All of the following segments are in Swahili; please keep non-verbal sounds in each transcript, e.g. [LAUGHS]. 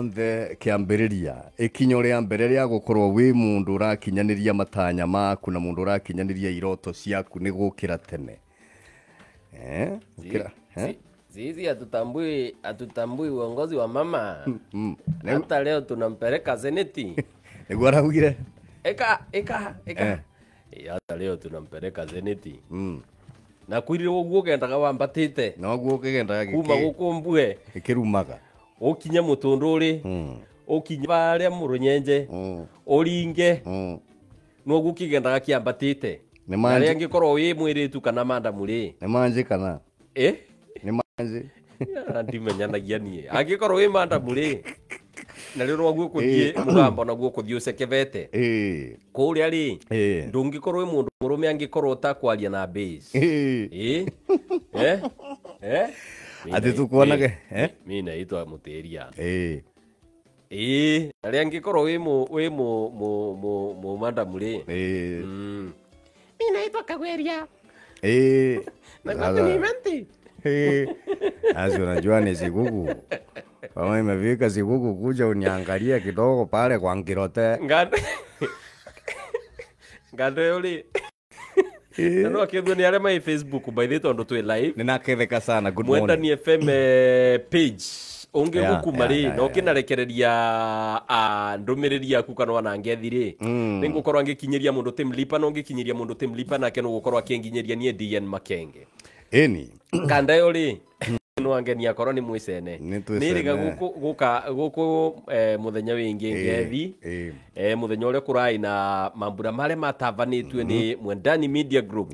onthe kiambiriria ikinyo ria mbere ria gukorwo wi mundu urakinyaniria matanya maku na mundu urakinyaniria iroto ciaku ni gukira tene eh gukira eh Zizi atutambui atutambui uongozi wa mama. Mm. Hata leo tunampeleka Zeniti. [LAUGHS] Niguo araugire. Eka eka eka. Eh. Hata leo tunampeleka Zeniti. Mm. Na kwiri uguo gendaga wambatite. Na uguo gendaga Kuma gukumbue. Ikirumaga ukinye mutunduri ukinye hmm. baria murunyenje uringe hmm. hmm. nugu kigendaga kiambatite naria ngikorwo wi mwiritu kana manda muri ni manje kana eh ni manje ndimenyanagia nie angikorwo wi manda muri [LAUGHS] na rä rwaguo kå thiä eh. må gambo naguo kå thiä å cekebete eh. kå rä a rä eh. ndå ngä korwo må ndå må rå me angä korwo ta [LAUGHS] atä tå kuonage mä naitwa må tä ria ĩĩ eh. eh, arĩa angĩkorwo wĩ mũ wĩ mũ mũ mũ mũ madamu rĩ ĩĩ mimi naitwa kagweria ĩĩ eh. [LAUGHS] na kwangu ni menti ĩĩ asi unajua ni sikuku kama imefika sikuku kuja uniangalie kidogo pale kwa ngirote ngando ngando ĩyo Eh? na no akethwo nä arä mai facebook tondå twä live nä naketheka sana mwendani fm eh, page ungi gukuma na å kä narekereria ah, ndå mä rä ri yaku kana ona ngethi rä mm. nä ngå korwo angä kinyä ria må ndå timlipa na å ngä ria må ndå timlipa nake no gå korwo akä nginyä ria dn makenge ä ni kanda rä no angenia korwo nä mwicene nä rä ga gå kå eh, må thenya wä ngä ngethi eh, må thenya å rä a kå rai na mambura marä a matabanä tue nä mm-hmm. mwendani media group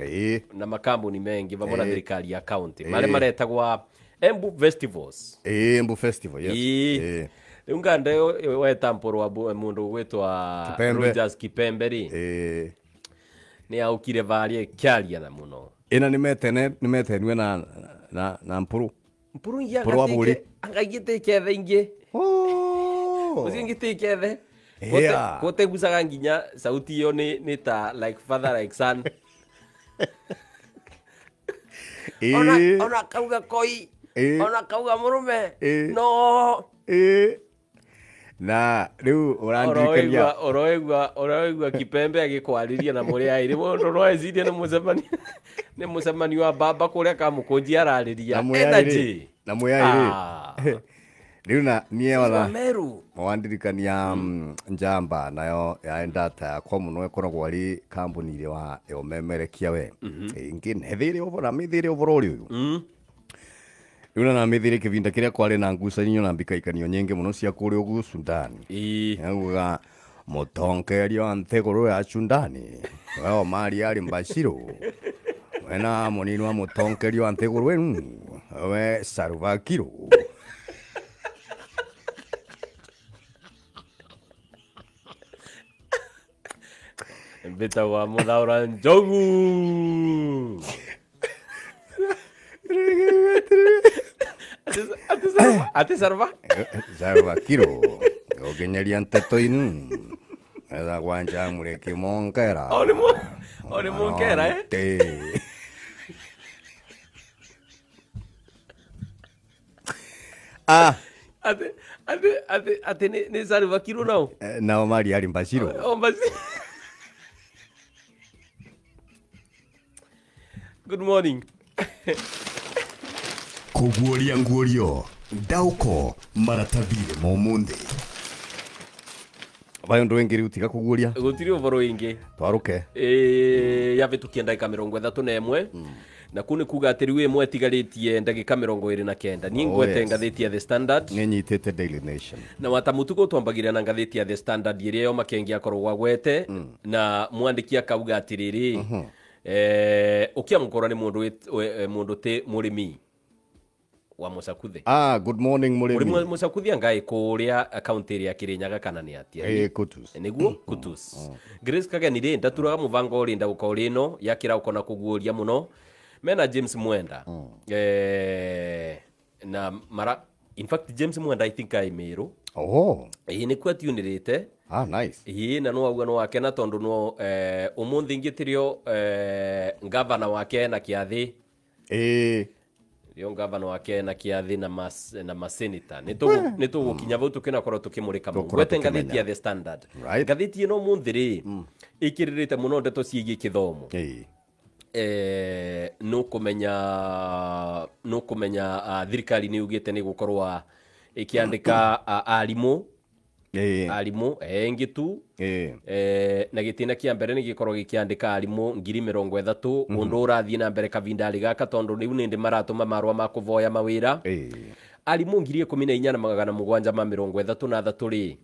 na makambuni mengä vamwe na thirikari ya kaunti marä maretagwa embu festivals embu festival yes rä u ngande weta mporwa må ndå gwä twa rogers kipembe rä nä aå kire varä kä aria na må no ä na nä metenue na na mpå rå Mpurũ iye angaigĩte ingĩ ũcio ngĩte ikethe gũtegucaga nginya sauti iyo nĩ ta like father like son [LAUGHS] eh. ona kauga koi eh. ona kauga mũrũme eh. no na riu urandirikania uroigua uroigua kipembe agikwarĩria na mũrĩ ai rĩmwe ũroeciria nĩ mũcemanio nĩ mũcemanio wa baba kũrĩa kamũkũnji ararĩria energy na mwĩai rĩ ah. [LAUGHS] rĩu na niĩ ona wandirikania mm, mm. njamba nayo yaĩ ndata yakwa mũno ĩkoragwo arĩ kambuni irĩ wa yomemerekia we mhm. ĩngĩ nethĩ ĩrĩ ũboro na mĩthĩ ĩrĩ ũboro ũrĩ ũyũ mm rä u na namä kivinda kä rä a kwarä na ngucanio na mbikaikanio nyingä må no cia kå rä å sundani auga må tonkerio wa nthä rå ya sundani weo mari arä mbacirå wena må nini wa må tonkerio wa nthä rå ä nu we saruvakirå mbä tagwa må thaå ra njogu ati sarva eh, eh, sarva kiro ogenyeria nteto-ini etha gwanja mureki monkera oni monkera eh ah ati ati ati ati ni, ni sarva kiro nao nao mari ari mbashiro o mbashiro eh, oh, good morning kuguoria nguorio ndauko maratathire momunthi vayo ndu wingi riu tiga kuguria gutiri uvoro wingi twaruke e, yavitukie ndagika mirongo ithatu na imwe mm. na kuu kuga atä rä mwe tigaritie ndagika mä rongo ä rä na kenda ni oh, ngwete oh, yes. ya the standard nä nyitä te daily nation na wata må tugå twambagirä na ngathäti ya the standard ä rä yo makengi akorwo gwagwete mm. na mwandä ki akauga atä rä rä å kä amå korwo nä må ndå wa musakuthe ah good morning murimi muri musakuthe ngai kuria account ya kirinyaga kana ni atia eh kutus ni guo mm, kutus mm, mm. grace oh. ni kageni ri ndaturaga muvango ri nda ukori no yakira ukona kuguria muno mena james mwenda oh. eh na mara in fact james mwenda i think i mero oh eh ii nikuo atiunirite ah nice ii na no auga no wakena tondu no eh umunthi ngitirio eh governor wake na kiathi eh yo ngavana wake na kiathi na mas, na masenita nä tå gå kinya bå tå kä nakorwo tå kä må rä ka mwete ngathäti ya the standard ngathäti ä no må thä hmm. rä ä kä rä rä te må no ndeto ciägiä kä thomo eh, no kå menya no kå menya ah, thirikari nä yugä te nä gå korwo ä kä andä ka ah, arimå arimå engi ee, tu ee, na gä tä na kä mbere nä gä korwo gä kä andä ngiri mä rongo äthatå å mhm. ndå å rathiä na mbere kavindarä gaka tondå rä u nä ndä maratå ma marua makå voya mawä ra arimå ngiri ikå mi na inya magana må gwanja ma mä rongo äthatå na thatå rä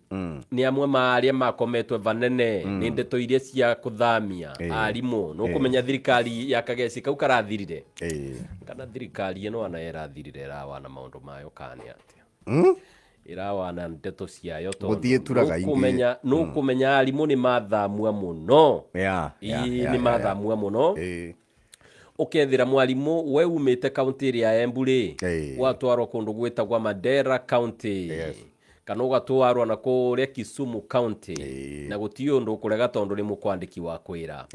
nä amwe ma arä a makometwe vanene mm. nä ndeto iria cia kå thamia arimå no kå menya thirikari ya kageci kau karathirire kana thirikari ä no anaerathirire rawana maå ndå mayo kanä atä irawana ndeto ciayo tondå nä hmm. kå menya arimå nä mathamua må no nä mathamua må no ukethira mwarimå we umite kaunti ria embu ri watwarwo gwä tagwa madera county yes kana ågatwarwa na kå kisumu county na gå tiå ndå kå rega tondå rä må kwandäki wa kwä ra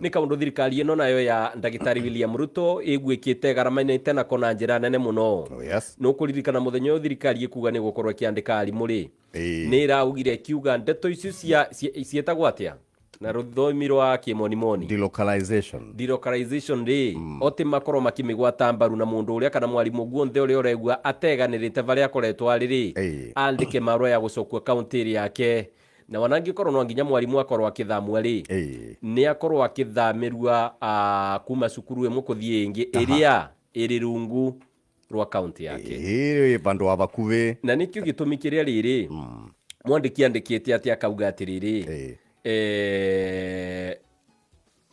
nä kaå thirikari ä no nayo ya ndagä [COUGHS] william ruto igwikite kä te garamanä nako na njä ra nene må no oh, yes. nä å kå ririkana må thenya å thirikari ikuga ni nä gå korwo muri kä andä ka rä nä ä raugire kiuga ndeto icio cietagwo atä a na ruthiomi rwa kimonimoni delocalization delocalization ri mm. ote makorwo makimigwata mbaru na mundu uria kana mwarimu guonthe uria uregua ateganirite varia akoretwo ari ri hey. andike marua ya gucokwo kaunti yake na wanangikorwo no nginya mwarimu akorwo akithamwa ri hey. ni akorwo akithamirua uh, kuma cukuru imwe kuthii ingi iria iri rungu rwa kaunti yake iri wa vakuvi na nikio gitumi kiria riri mm. mwandiki andikite ati akauga atiriri hey Eh,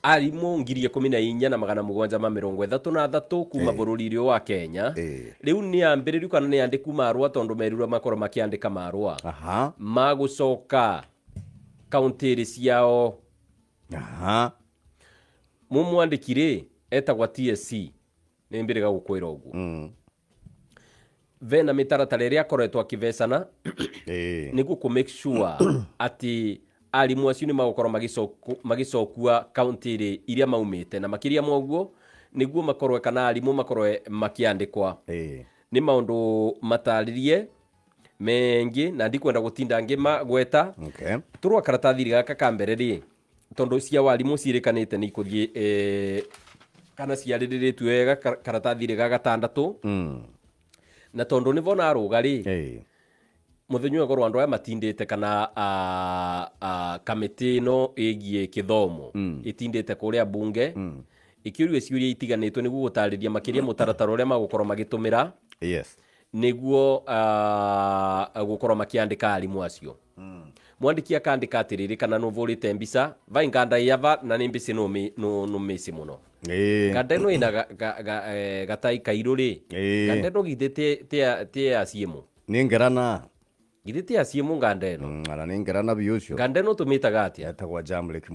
arimå ngiri ikå na inya na magana mũgwanja ma mä rongo ĩthatũ na thatũ kuma bå rå ri wa kenya eh. rä u nä ambä rä riu kana nä andä ku marwa tondå merirwa makorwo makä andä ka marwa magå coka kauntärä ciao må mwandä ki rä etagwa tsc nä mbä rä ga gå kwä ra å guo mm. vena mä taratara ä rä akoretwo akä mbecana eh. nä gå kå make sure [COUGHS] atä arimå acio nä magåkorwo magäcokua kauntä irä iria maumä na makä moguo nä makorwe kana arimå makorwe makä kwa hey. nä maå ndå matarä mengä na ndikwenda gå tinda ngä magweta okay. tå rwa karatathi gaka ka mbere rä tondå cia warimå cirä kanä te nä ikå thiä kana ciarä rä rä tue wega karatathi rä ga gatandatå mm. na tondå nä vona arå ga rä muthenya ugo rwanda aya matindite kana kamiti ino igie kithomo itindite mm. kuria bunge ikiurio mm. ciuria itiganitwo niguo gutariria makiria mutaratara uria magukorwo magitumira yes niguo gukorwo makiandika arimu acio mm. mwandiki akandika atiriri kana nuvurite mbica vai nganda iava na ni mbici no mici muno nganda ino ina e, gatai kairu ri nganda ino githĩ ti aciĩmu nĩ ngerana githiti acimu ngandeno mm, ana nä ngerana biåcio ngandeno tå mä taga atä atagwa jamrik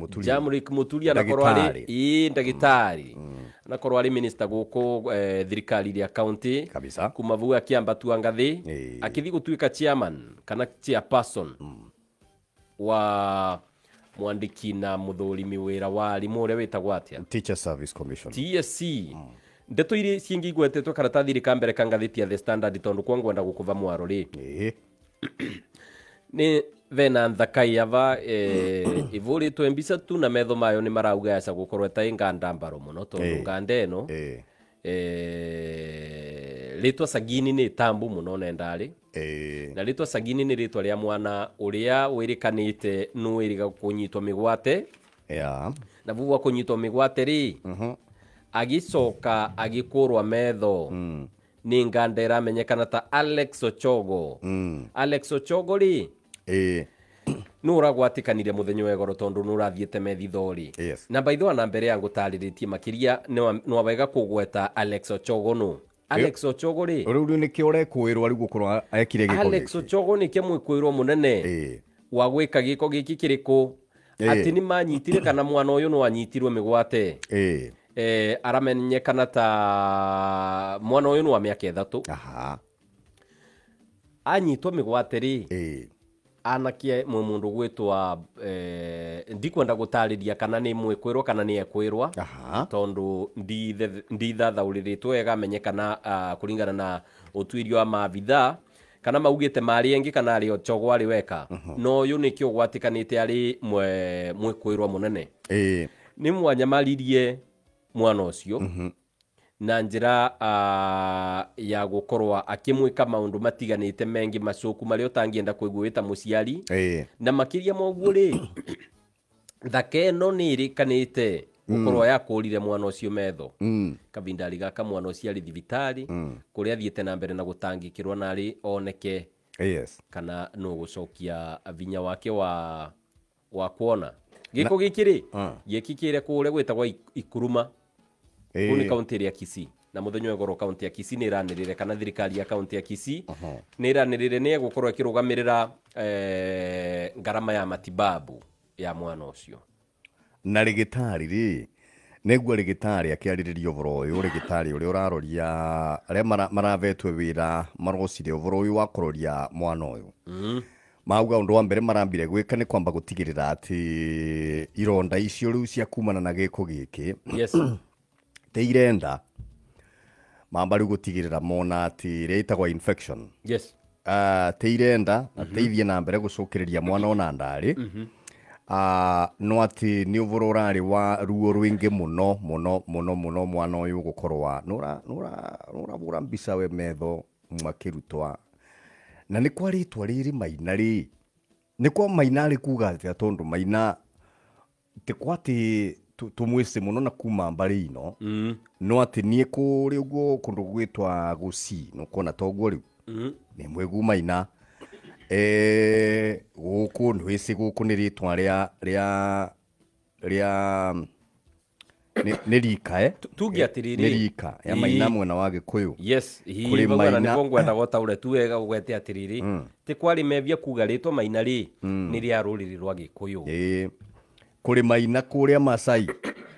må turia nakorwo arä ä ndagitari na mm, mm. arä minista gå kå eh, thirikari rä a kauntä kuma vau akäambatua ngathä akä thiä gå tuä ka chairman kana chairperson mm. wa mwandiki na må thå rimi wä ra wa arimå å rä a wä tagwo atä a ndeto irä cingä igwetetwo karatathi rä kambere kangathä tia the standard tondå kwangwenda gå kå va mwaro rä [CLEARS THROAT] nä vena nthaka iava e, [CLEARS THROAT] ivå rä twe mbica tu na metho mayo nä marauga yaca gå korwo ta nganda mbaro må no tondå nganda ä no e, rä twa sagini nä tambu må no nendarä na rä twa sagini nä rä twa rä a mwana å rä a wä rä kanä te nä wä rä kå nyitwo mä gwate na vuva kå nyitwo mä gwate rä mhm. agä coka agä kå rwa metho mm ni nganda iramenyekana ta alex ochogo mm. alex ochogo ri eh nu ragwatikanirie muthenya wegoro tondu nu rathiite methithori yes. na baitho na mbere ya ngutariritie makiria nwa wega kugweta alex ochogo nu alex ochogo ri riu nä kä orekwirwo rä gukorwo ekire alex ochogo nä kä mwä munene e. wa gwä ka gä ko gä kä kä rä kå atä nä manyitire kana mwana å yå nä wanyitirwo mä gwate eh, aramenye ta mwana yå ni wa miaka ithatu anyitwo migwate ri eh. anakie mwe mundu gwitwa eh, ndikwenda gutariria kana ni mwikwirwa kana ni ekwirwa tondu ndithathauriritwo wega amenye kana uh, ah, ringana na utuirio wa mavitha kana maugite mari engi kana ari ochogwa ari weka uh -huh. no uyu nikio gwatikanite ari mwikwirwa munene eh. ni mwanyamaririe mwana ũcio mhm. na njira uh, ya gũkorwo akĩmwĩka maũndũ matiganite mengi macoku marĩa ũtangĩenda kũigua wĩ ta må hey. na makiria moguo rĩ [COUGHS] thaka ĩno nĩ ĩrĩkanĩte gukorwo mm. yakũrire mwana ucio metho mm. gaka mwana ũcio arĩ thibitarĩ mm. kũrĩa athiĩte na mbere na gũtangĩkĩrwo narĩ oneke yes. kana no gũcokia vinya wake wa wa kuona gĩko gĩkĩ rĩ ah. gĩkĩkĩre kũrĩa gwĩtagwo ikuruma huu nä eh. kauntä ä rä a kisii na muthenya wa goro kaunti ya Kisii ni iranirire kana thirikari ya kaunti ya Kisii uh -huh. ni iranirire ni gukorwo ikirugamirira eh, ngarama ya matibabu ya mwana ucio na rigitari ri neguo rigitari å uvoro uyu rigitari uria uraroria aria maravetwe wira marocire uvoro uyu wa kuroria mwana å mm. Mm-hmm. mauga undu wa mbere marambire ka ni kwamba gutigirira ati ironda icio rä u kumana na giko gä yes te irenda mamba rä gå tigä rä ra mona atä rä a infection yes. uh, ah, te irenda na teithie mhm. na mbere gå cokä rä ria mwana ona ndarä mhm. ah, no atä nä å vå rå rarä wa ruo rwä ngä må no må no må no må no mwana å yå gå korwa nå ravå ra mbica we metho makä rutwa na nä kwa rä twa rä rä maina rä nä kwa maina rä kuga atä a tondå maina tä kwa tumwise muno na kuma mbari ino mm. no atä niä kå rä å guo kå ndå gwä twa gå ci nä kuona toguo rä u mm. nä mwägumaina e, gå kå nä wä cä gå kå nä rä twa a nä rika eh? tuge e, atä rä rika ya maina mwena wa gä kå yå yes higogana nä guo ngwendaga å taå re tu wega å gwete atä rä rä mm. tä kwarä mevia kuga two maina rä nä rä a rä rä rwa gä kå yå kuri maina kuria masai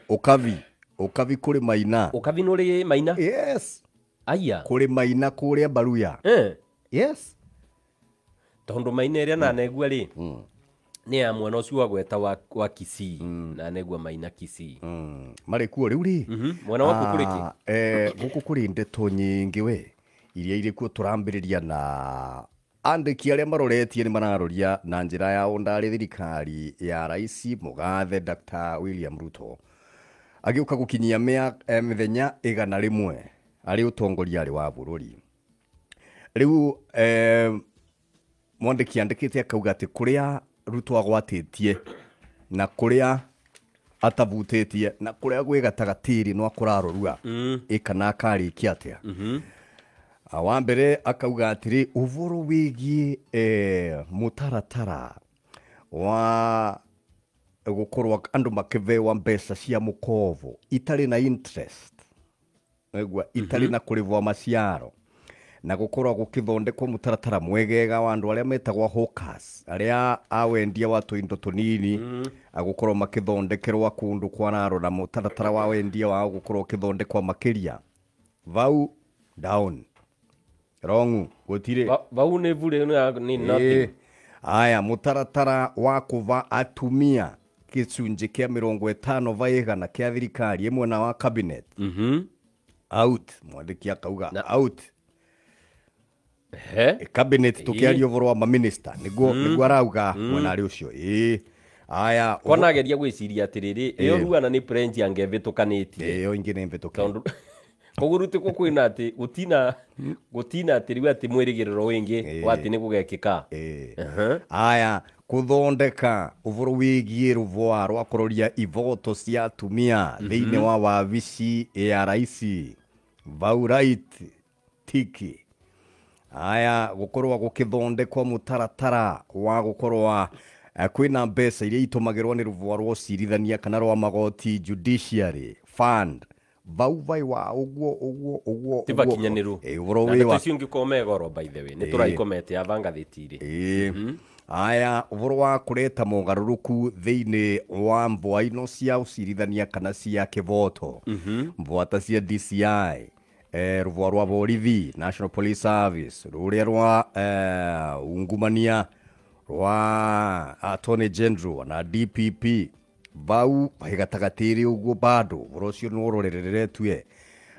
ukavi ukavi kuri maina ukavi nuri maina yes aya kuri maina kuria baruya eh yes tondo maina iria na mm. negua ri mm nä ya mwana å cio wagweta wa, wa mm. na negua maina kisi mm. marä kuo rä u rä mhm. mwana waku kå rä kä gå kå kå rä ndeto nyingä we iria irä kuo tå rambä rä ria na andiki aria maroretie ni mararoria na njira ya undari thirikari ya raisi mugathe Dr William Ruto agiuka gukinyia mithenya eh, igana rimwe ari utongoria ari wa bururi riu eh, mwandiki andikite akauga ati kuria Ruto agwatitie na kuria atabutĩtie na kuria gwigatagatiri no akũrarorua mm. e kana akarĩkia atĩa mm -hmm. Ah, wa mbere akauga atĩrĩ ũvoro wĩgiĩ eh, mutaratara wa gũkorwo andũ makĩvewa mbeca cia mukovo itarĩ na interest mm -hmm. na wa maciaro na gũkorwo gũkĩthondekwo mutaratara mwegega wa andũ arĩa metagwo hawkers arĩa awendia wa indo tũnini mm. agũkorwo kundu kwa naro na mutaratara wa wendia wao gũkorwo ũkĩthondekwa makiria vau down rongu gutire vau nä vu ni nothing aya mutaratara wa kuva atumia kitsunje kä mirongo etano rongo na va igana kä a thirikari ä mwena wa cabinet mhm mm -hmm. out mwandä ki na... out e cabinet tå kä aria å voro wa maminista nä guo mm. arauga mm. mwena arä å cio aya kona geria gwiciria ciria atä yo ruana ni angä mbä tå kanä tie yo ingä nä koguo rä u kwä na atä gå tina gå tina atä rä u atä mwä rä gä rä ro wä ngä wa atä eh. nä gå gekä ka eh. aya gå thondeka å boro wä giä rå voa rwa kå roria ivoto cia atumia mhm. thä inä wa wabici ya raici vaurait tiki aya gå korwo gå kä thondekwa må taratara wa gå korwo eh, kwä mbeca iria itå magä rwo nä rå voa rwa å cirithania kana rwa magoti judiciary fund vau vai wa uguo uguo uguo ti bakinyaniru uburo wi wa ungi kome goro by the way ni turai komete avanga thitire eh mhm. aya uburo wa kureta mugaruruku thiini wa mbwa ino cia ucirithania kana cia kivoto mhm. ta cia DCI eh, ruvua rwa borithi national police service ruria rwa eh, ungumania rwa attorney general na DPP vau he gatagatĩ-rĩ ũguo bado ũhoro ũcio no ũrorereretue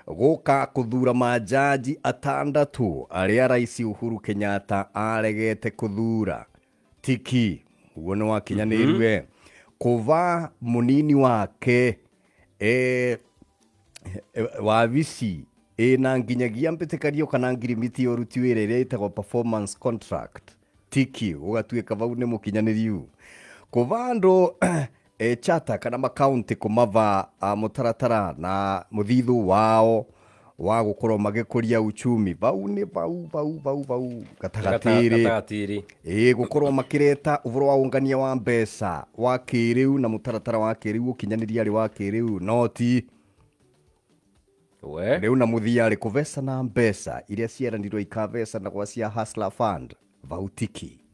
gũka kũthura manjanji atandatũ arĩa huru uhuru kenyatta aregete kũthura tiki guo nĩ wakinyanĩirue mm -hmm. må nini wake e, e, wabici ĩna nginyagia mbĩtĩkanio kana ngirimiti ya ũruti wĩra ĩrĩa ĩtagwo performance contract tiki gũgatuĩka vau nĩ mũkinyanĩriu e, chata kana makaunti kumava a, mutaratara na muthithu wao wa gukorwo magikuria uchumi vau ni bau bau bau bau gatagatiri e gukorwo makireta uburo wa ungania wa mbeca wa kiriu na mutaratara wa kiriu kinyaniria ri wa kiriu noti we riu na muthia ri kuvesa na mbeca iria cieranirwo ikavesa na gwa cia hustler fund vautiki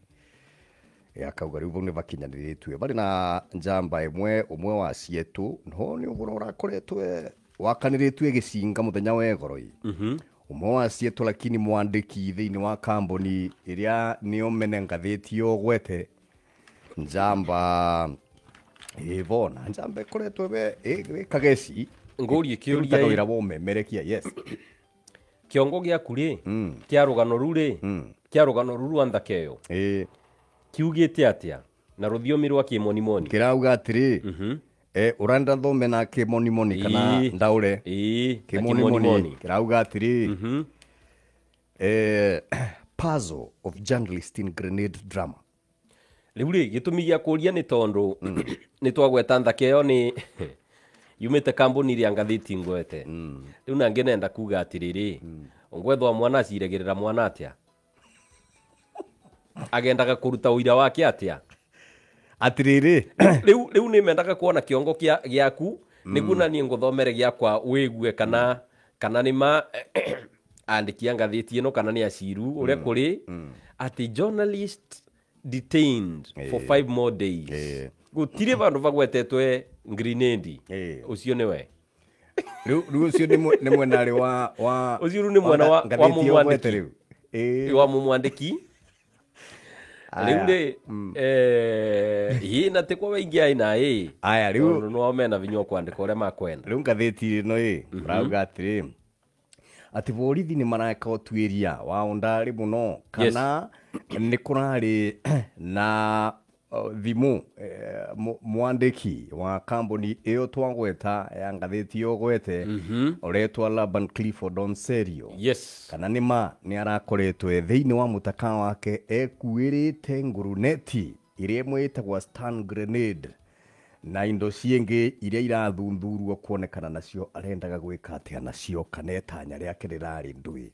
akauga rä u nä bakinyanä rä tue barä na njamba å mwe wa cietå no nä å gå ro å rakoretwe wakanä rä tue gä cinga må thenya å mwe wa mhm. cietå lakini mwandä ki thä inä wa kamboni ä rä a nä omene ngathä tio gwete njamba ivona njamba ä koretwe we wä kageci ngårie kä å ria wä ra yes kä ongo gä aku rä mm. kä a kä gano ruru mm. rwa ä yo kiugite atia na ruthiomi rwa kimonimoni kirauga atiri mm -hmm. eh urenda thome na kimonimoni kana ndaure kimonimoni kirauga atiri mm -hmm. [CLEARS THROAT] eh puzzle of journalist in grenade drama riu rä gätumi gä akå ria nä tondå [CLEARS THROAT] twagweta thake yo ni [LAUGHS] yumä te kambuni rä a ngathäti ngwete mm. rä u nangä kuga atiriri mm. ngwethwa mwana ciregerera mwana atia a agendaga kuruta uira wake atia atiriri [COUGHS] riu riu ni mendaga kuona kiongo kia giaku ni mm. nigu ni nie nguthomere giakwa wigue kana kana ni ma [COUGHS] andikia ngathiti ino kana ni aciru uria kuri mm. mm. ati journalist detained hey. for five more days hey. gutire vandu vagwetetwe ngrinedi hey. ucio niwe rä ucio ni mwenarä wa ucio rä nä mwena wa wa, wa, wa, mwandä wa, riu ri ii na ti kwa waingiai na ii aya riu no mena vinyo kwandika uria makwenda riu ngathiti no ii rauga atiri ati borithi ni mareka utuiria wa undari muno kana yes. ni kurari na Oh, thimu eh, mwandiki wa kambuni iyo twangweta ya ngathiti iyo gwete uretwa mhm. Laban Clifford Onserio yes kana nĩ ma ni arakoretwe thĩinĩ wa mutaka wake ekuirite nguruneti ĩrĩa ĩmwe ĩtagwa stun grenade na indo ciĩngĩ iria irathuthuruo kuonekana nacio arendaga gwĩka atĩa nacio kana itanya e rĩake rĩrarĩ ndui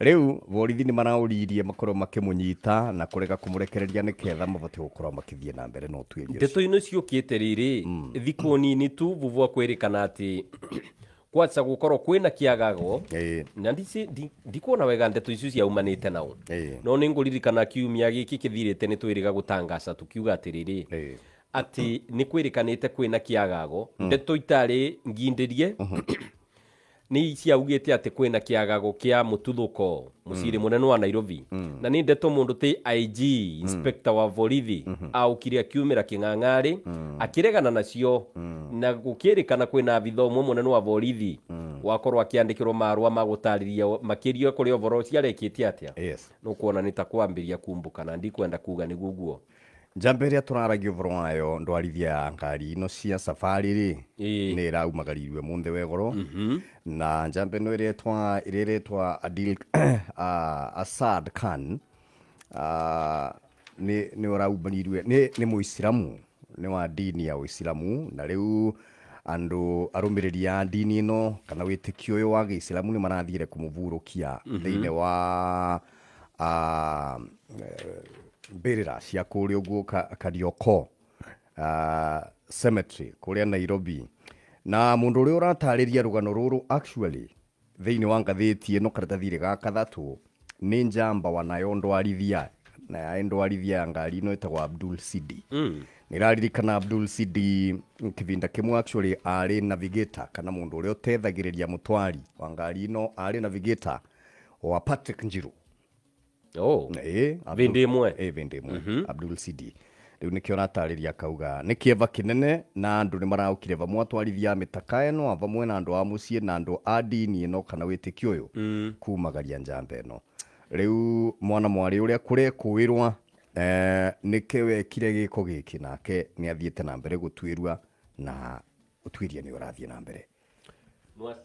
riu borithi ni marauririe makorwo makimunyita na kurega kumurekereria ni ketha mabate gukorwo makithie na mbere no tuenye ndeto ino ciukite riri mm. thiku nini tu vuvua akwirikana ati [CLEARS THROAT] kwanja gukorwo kwina kiagago na ndikuona wega ndeto icio ciaumanite nao no ni nguririkana kiumia giki kithirite ni twiriga gutangaca tukiuga atiriri ati ni kwirikanite kwina kiagago mm. ndeto itari ngindirie mm-hmm. [CLEARS THROAT] nä ciaugä te atä kwä na kä agago kä a må tuthåko må cirä må mm. nene wa nairobi mm. na nä ndeto må ndå tä ig mm. inspector wa borithi mm-hmm. aåkire akiumä ra kä ng'ang'arä akä regana nacio na gå kä rä kana kwä na bitha mwe må nene wa borithi wakorwo akä andä kä rwo marua magå tarä ria makä rio kå rä voro å te atä a yes. no kuona nä ta kwambä ria kumbå kana ndikwenda kuga nä guguo tå turaragio å wayo ndwarithia ya ngari ino cia safari rä nä ä raumagaririe må nthä wegoro mm-hmm. na njamba ä no ä rä retwa asad khan ah, nä å raumanirue nä må iciramu nä wa ndini ya å na rä u andå arå mä rä ya ndini ä no kana wä tä kio å yå wa gä iciramu nä marathiä re kå må burå kia mm-hmm. thä inä wa uh, mbĩrĩra cia kũrĩa ũguo karioko uh, ah, cemetery kũrĩa nairobi na mũndũ ũrĩa ũratarĩria rũgano rũrũ actually thĩinĩ wa ngathĩti ĩno karatathi gathatũ nĩ njamba wanayo ndwarithia na ndwarithia ya ngari ino ĩtagwo abdul cidi mm. nĩraririkana abdul cidi kĩbinda kĩmwe actually arĩ navigator kana mũndũ ũrĩa ũtethagĩrĩria mũtwari wa ngari ino arĩ navigator wa patrick njiru oh. e, eh, vä mwe abdul cd rä u nä kä oratarä akauga nä kä eva kä nene na andå nä maraåkire vamwe atwarithia mä taka ä no vamwe na andå a må ciä na andå a ndini ä no kana wä tä ki å yå kumagaria njamba ä no rä u mwana mwarä å rä a kå rekå ä rwa eh, nä kä wekire gä ko gä kä nake nä athiä te na mbere gå tuä rua na å tuä ria nä å rathiä nambere mbere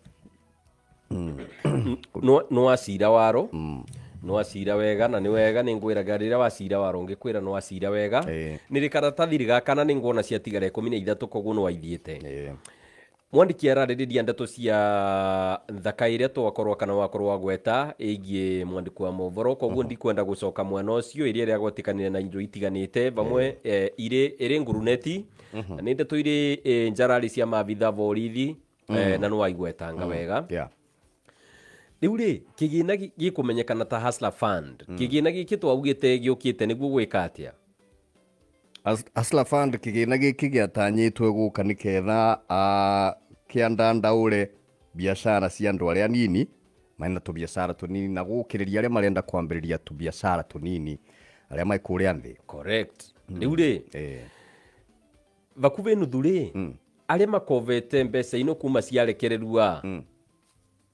nwa waro mm. [COUGHS] no acira wega na ni wega ni ngwä raga rä rä a wacira warongä kwä ra no acira wega ni rä karatathi rä gakana nä ngwona ciatigara ikå mi na ithatå koguo nä waithiä te mwandiki ararä ndeto cia thaka ä rä twakorwo kana wakorwo wagweta ä giä mwandĩko wa mohoro koguo ndikwenda gå coka mwena å cio ä rä na indo itiganä te vamwe e, irä ä nguruneti nä ndeto irä e, njararä cia mabitha borithi e, na no waigwetanga wega yeah riu rä kä gä na gä kå menyekana ta kä gä na gä kä twaugä te gä å kä te nä guo gwä ka atä a kä gä na gä kä gä atanyä two gå ka nä ketha kä andandaå re biacara cia andå arä a nini mena tå biacara tå nini na gå kä rä ria arä a marenda kwambä rä ria tå biacara tå nini arä a maikå rä a thä mm. rä u rä vakuvä nuthu rä mm. arä a makovete mbeca inå kuma ciarekererua mm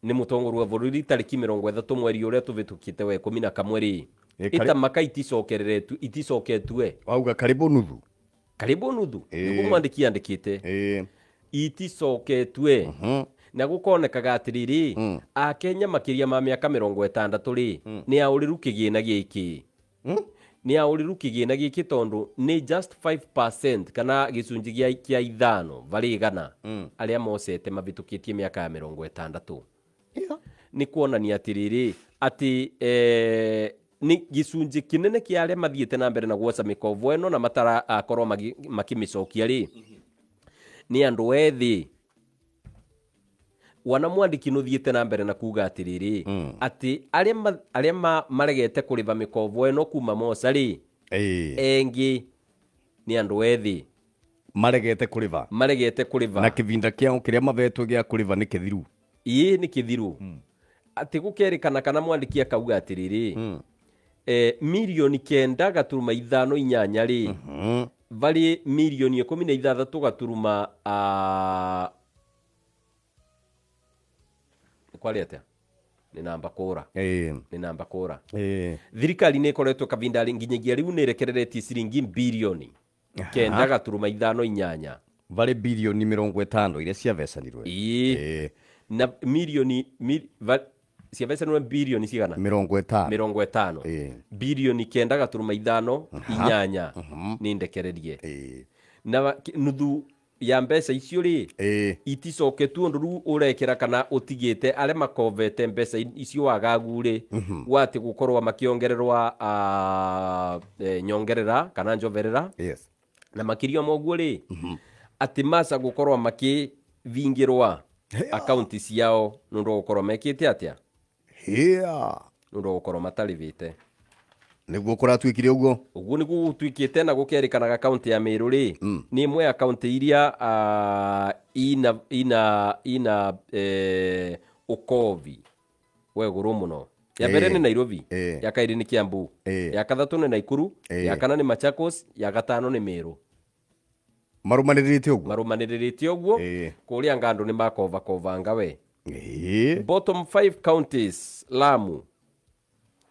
nä må tongorwa bå rå ri tarä mirongo äthatå mweri å rä a tå bä tå kä te we kå mi na kamwe rä ä ta maka iticoketue wauga karibå nuthu karibå nuthu nä guo mwandä ki andä kä te iticoketue uhuh. na gå konekaga atä rä hmm. rä akenya makä ria ma mä aka mä rongo ätandatå rä hmm. nä aå rä ru kä gä na gä kä hmm? nä aå rä ru kä gä na gä kä tondå nä just 5% kana gä cunjä gä a ithano varä gana arä a mocete mabä tå kä tie mä aka ya mä rongo ätandatå nä kuonania atä rä rä atä e, nä gä cunjä kä nene kä arä a mathiä te na mbere na gwoca mä kovo ä no na matarakorwo makä mä cokia rä nä andå ethä wana mwandiki nä thiä na mbere na kuga atä rä rä hmm. atä arä a maregete kå rä ba mä kovo ä no kuma moca rä engä nä andå ethä maregete kå rä ba maregete kå rä ba na kä binda kä ao kä rä a gä a kå rä ba nä kä thiru ää nä käthiru hmm. atä gå keräkana kana mwandä kia kauga atärärä hmm. e, mirioni kenda gaturuma ithano inyanya rä mm-hmm. varä mirioni ikå mi naithathatå gatrmaaa thirikari nääkoretwe kainda nginyagia rä u närekereretie ciringi bilionikenda gaturuma ithano inyanyaaiaec na milioni mil, ciambeca nä bilioni cigana mirongo etano mirongo itano bilioni kenda gaturuma ithano inyanya mhm. nä ndekererie na nuthu ya mbeca icio ri iticoketu å ndå rä urekera å rekera kana å tigä te arä makovete mbeca icio wagagu rä mhm. watä gå korwo makä ongererwa e, nyongerera kana njoverera na makirio ria moguo rä mhm. atä maca gukorwa korwo makä akaunti ciao nä ndå gå korwo mekä te atä a nä ndå gå korwo matarä te niguo kuratuikire uguo uguo niguo gutuikite na gukerikanaga kaunti ya miru ri mm. ni mwe ya iria uh, ina ina ina eh, ukovi weguru no ya mbere hey. Eh. ni nairobi hey. Eh. ya kairi ni kiambu hey. Eh. ya kathatu ni naikuru ya kana ni machakos ya gatano ni miru marumanirite uguo marumanirite uguo kuria ngandu ni makova kovanga we bottom 5 counties Lamu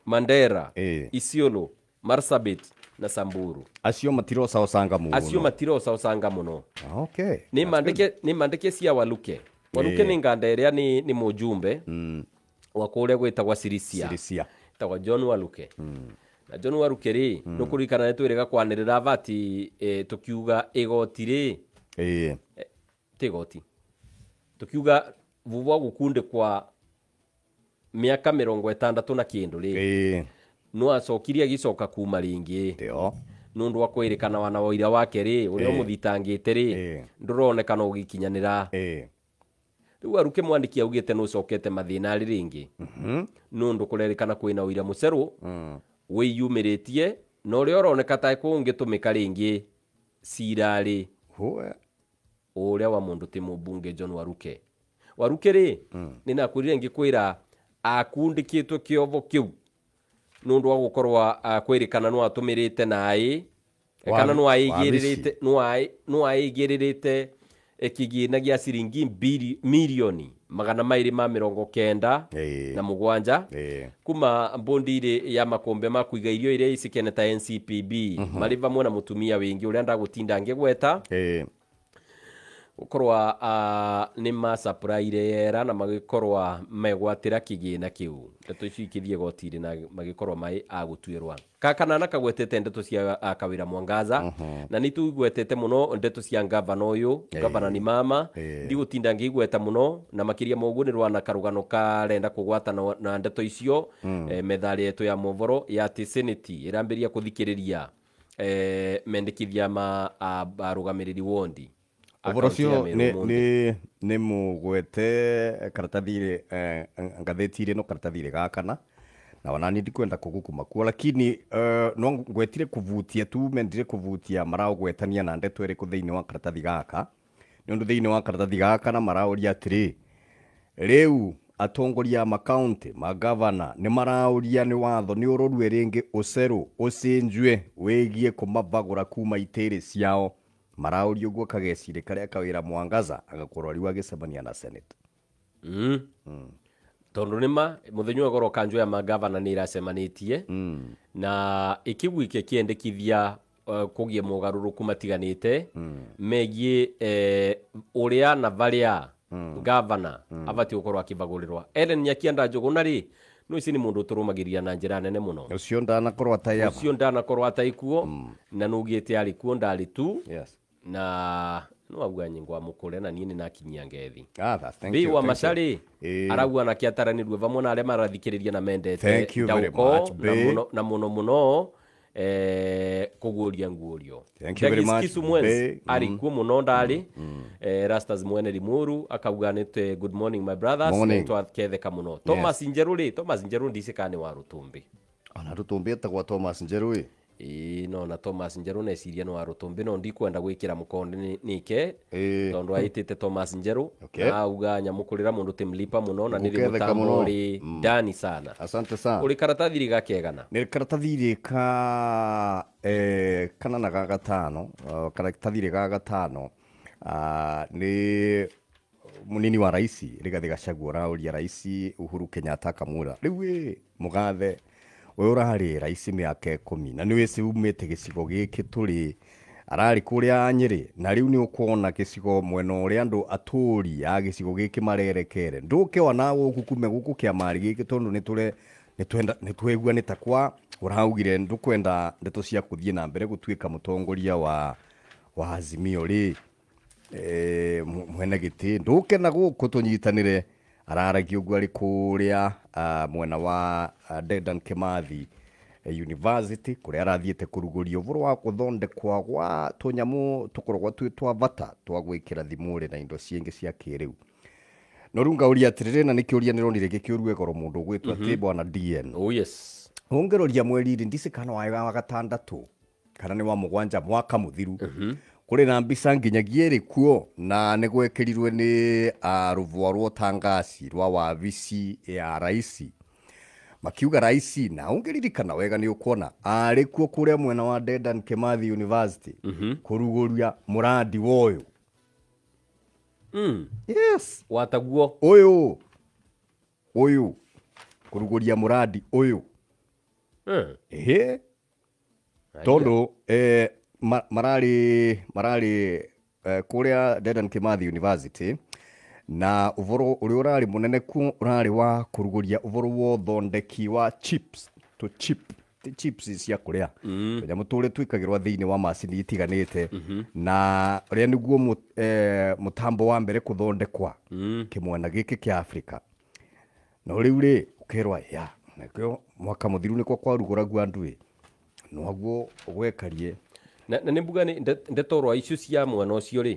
Mandera Isiolo Marsabit na Samburu acio matiroca ucanga muno acio matiroca ucanga muno ah, okay ni mandike ni mandike cia waluke waluke ni nganda iria ni ni mujumbe mm. wa kuria gwitagwa Sirisia Sirisia tagwa John Waluke mm na njo nä warå kä hmm. nä kå ririkana nä twä rega kwanä rä ra vati e, tå kiuga igoti rä e, tä goti tå kiuga vuvwa gå kundä kwa mä aka mä rongo ätandatå na kä ndå rä no acokirie agä coka kuma rä ngä nä å ndå wa rä kana wana woira wake rä å rä a må thitangä te rä ndå ronekana å gä kinyanä ra rä u arukä mwandä ki augä te nä å cokete mathä na rä rä mhm. ngä nä å ndå kå rerä kana kwä na å ira må cerå hmm wiyumiritie na uria uroneka ta kungitumika ringi cirari uria eh? wa mundu ti mubunge John Waruke Waruke ri mm. ninakwirire ngikwira akundikitwe kiovo kiu nundu wa gukorwa akwirikana no atumirite nai kana no aigiririte no aigiririte ekigina gia ciringi mbiri milioni magana mairi ma mirongo kenda hey. na mugwanja hey. kuma bondi ya makombe ma kuiga irio iria icikene ta ncpb mm -hmm. mari vamwe na mutumia wingi uria ndagutinda ngigweta hey gukorwa uh, nä macapuraire era na magäkorwa megwatira kigina kiu ndeto icio ikithie gotiri na magäkorwa mai agutwirwa kakana na kagwetete ndeto cia uh, kawira mwangaza uh mhm. -huh. na nä tuigwetete må no ndeto cia ngavana å yå hey. ngavana nä mama hey. ndigå tinda ngä igweta må no na makä ria moguo nä rwana karugano karenda kå gwata na, ndeto icio mm. e, eh, metharä etå ya movoro ya atä ä rambä ria kå thikä rä ria e, eh, mendekithia ma arå gamä rä ri wondi Ũhoro ũcio nĩ mũgwete eh, karatathi eh, ngathĩti-inĩ no karatathi rĩgakana na wanani ndikwenda kugukuma kuo lakini uh, no ngwetire kuvutia tu mendire kuvutia maraũgwetania na ndeto ĩrĩkũ thĩinĩ wa karatathi gaka nĩ ũndũ thĩinĩ wa karatathi gaka na marauria atĩrĩ rĩu atongoria a makaunti magavana nĩ marauria ni watho nĩ ũrorue rĩngĩ ũcerũ ũcinjue wĩgiĩ kũmavagũra kuma itĩrĩ ciao marauria uguo kagecire karia kawira mwangaza agakorwo riu agicemania na senate mm. mm. tondu nima muthenya ũyũ kanjo ya magavana nĩ ĩracemanitie mm. na ĩkĩgwike kĩendekithia uh, kũgie mogarũrũku matiganĩte mm. megiĩ eh, ũrĩa uh, na varĩa mm. gavana mm. abatiĩ gũkorwo akĩbagũrĩrwa elen nyakianda njũgũna rĩ no ici nĩ mũndũ tũrũmagĩrĩria na njĩra nene mũno ũcio ndanakorwo ataiũcio ndanakorwo ataikuo mm. na nũgĩte arĩ kuo ndarĩ tu yes na no auga nyingwa mukure na niĩ nĩ nakinyia ngethi thĩ wa macarĩ arauga mona ale vamwe na mende thank you very arĩa marathikĩrĩria na na eh mendete ndaũko na mũno mũno eh, kũguũria nguũrio dagiskisu mwens mm. arĩ kuo mũno mm, mm, eh rastas mwene limuru akauga good morning my brothers to nĩtwathetheka mũno thomas yes. rĩ thomas njerũ ndicikani warutumbi ana rutumbi rũtũmbĩ etagwa thomas njerũ no na Thomas Njeru neciria no arutumbi no ndikwenda gwikira mukonde nike tondu aitite Thomas Njeru okay. auga nyamukurira mundu timlipa muno na nili mutambo uri dani sana asante sana uri karatathi rigakegana ni karatathi rika eh, kana na ga uh, karatathi rika gatano uh, ni munini wa raisi rigathi gacagua rauria raisi Uhuru Kenyatta kamura riu mugathe uyu urahari raisi ici mä aka ikumi na nä wä ci umä te gä cigo gä kä tå rä ararä kå rä a na rä u nä å kuona gä cigo mwena å rä a andå atå ri a gä cigo gä kä marerekere ndå ke ona gå kå kume gå kå kä amarä gä kä tondå nä twegua nä takwa å raugire ndå kwenda ndeto cia kå thiä na mbere gå tuä ka må tongoria wa wa azimio rä eh, mwene gä tä ndå ke na gå kå tå nyitanä re araragia uguo ari kuria uh, ah, mwena wa uh, Dedan Kimathi eh, university kuria arathiite kuruguria uvoro wa guthondekwa gwa tunyamu tukoragwa twi twa bata twa gwikira thimuri na indo ciingi cia kiriu no runga uria atiriri na nikiuria nironire gikiurue goro mundu ugwitwa mm -hmm. bwana DN oh yes ungeroria mweri ndi ndicikana wa gatandatu kana ni wa mugwanja mwaka muthiru mm -hmm kuri na mbica nginyagia iri kuo na ni gwekirirwe ni ruvua rwa tangasi rwa wabici ya raisi makiuga raisi na ungiririkana wega ni ukuona ari kuo kuria mwena wa Dedan Kimathi University mm -hmm. kuruguria muradi woyo mm. yes wataguo oyo uyu kuruguria murandi uyu eh. ehe eh. tondu eh, ma, marali marali eh, kuria Dedan Kimathi University na uvoro uri urari munene ku urari wa kuruguria uvoro wothondeki wa chips to chip chips cia kuria mm. nyamu turi twikagirwa thiini wa macini itiganite mm -hmm. na uria niguo mut, eh, mutambo wa mbere kuthondekwa mm. kimwena giki kia Africa no riu ri ukirwa ya nakio mwaka muthiru niko kwaruguragua ndui nwaguo gwekarie na nä mbuga ndeto rwa icio cia mwana å cio rä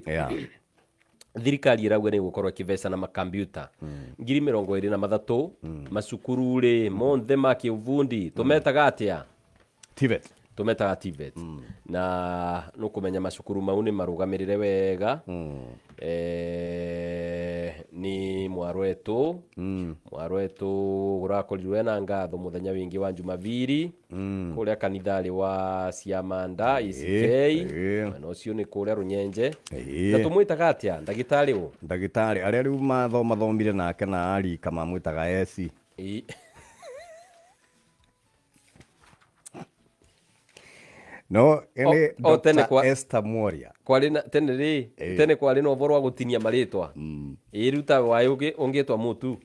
thirikari irauga nä kä ĩkĩveca na makambyuta hmm. ngiri mä rongo ä rä na mathatå hmm. macukuru rä monthe ma kä å bundi hmm. tå metaga atä a tå metaga na nä kå menya macukuru mau nä marå gamä rä re wega eh, warwetu mm. warwetu urakorirwe na ngatho muthenya wingi wa njumabiri mm. kuria kanithari wa ciamanda ICK e ucio ni kuria runyenje na tumwitaga atia ndagitari u ndagitari aria riu matho nake na arika mamwitaga esi no ene o, o tene kwa Esther Mworia kwari na tene ri eh. tene kwari na ũvoro wa gũtinia marĩtwa mm. iruta waĩ ũngĩ ũngĩtwa mũtu [LAUGHS]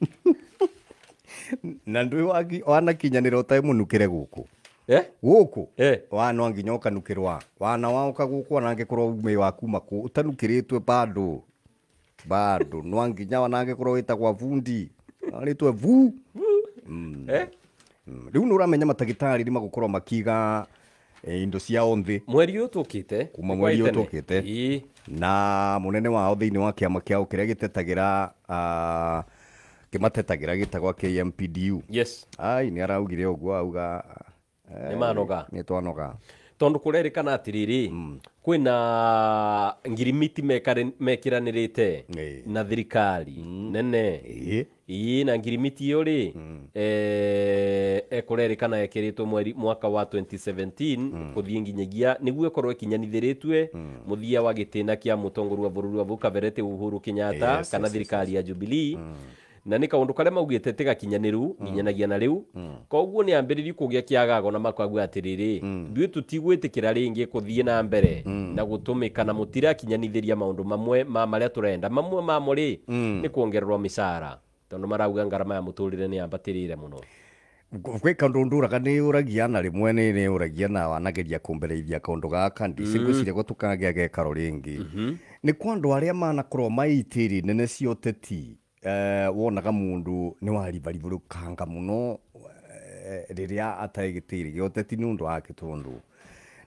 na ndũĩ wanakinyanĩra ũtarĩ mũnukĩre gũkũ eh? gũkũ eh? wana wanwa nginya ũkanukĩrwa wana waũka gũkũ wanange korwo umĩ wa kuma kũ ũtanukĩrĩtwe bado bado [LAUGHS] nwa nginya wanange korwo wĩtagwa bundi wanĩtwe vu mm. eh? mm. rĩu nĩ ũramenya matagĩtarĩ nĩ magũkorwo makiga Eh, indo cia nthi mweri utukite kuma mweri utukite na munene wao thiini wa kiama kiao kiria gitetagira ah, kimatetagira gitagwa KMPDU yes ai ni araugire uguo auga eh, ni manoga ni twanoga tondu rä atiriri mm. kwina ngirimiti mekiranirite hey. na thirikari mm. nene hey. na ngirimiti iyo ri mm. e, ekurerikana ekiritwo mweri mwaka wa 2017 mm. kuthii nginyagia niguo rä tue mm. muthia wa gitina kia mutongorwa bururi wa vukaverete uhuru kenyatta yes, kana yes, thirikari yes. ya jubilee mm na nä kaå ndå karä a maugä te tä gakinyaniru mm. nginyanagia na rä u mm. koguo nä ambä kå gä a kä agago na makagua atä rä mm. rä ithuä tå tigwä tä kä ra rä ngä kå thiä na mbere na gå tå mä ka na må tirakinyanithä ria maå ndå mamwe ma marä a tå renda mamwe mamo rä nä kuongererwo mä cara tondå marauga ngara ya må tå rä re nä yambatä rä re må no gwä kaå ndå raga nä å ragia na rä mwe nä å ragia na wanageria kå mbereithia kaå ndå gaka ndicigwä ciria gå tå kagä a gekaro rä ngä nä kwa andå arä a manakå rwo maä itä rä nene cioteti Eh, wonaga mundu ni warivarivorukanga muno eh, riria ataigitire gioteti ni undu wake tondu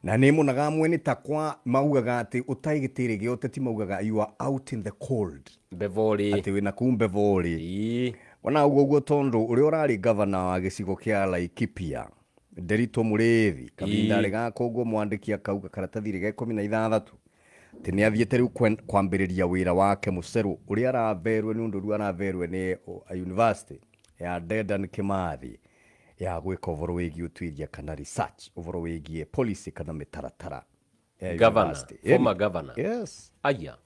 na ni monaga amwe ni takwa maugaga ati utaigitire gioteti maugaga you are out in the cold bevori ati wina ku bevori wana ugo ugo tondu uri urari gavana wa gicigo kia laikipia nderitwo murithi kabinda riga koguo mwandikia kauga karatathi riga ikumi na ithathatu ti nä athiä te rä u kwambä rä ria wä ra wake må cerå a araverwe nä å ndå araverwe nä university ya dedan kimathi ya gwä ka å boro kana research uvoro boro wä policy kana mä taratara aya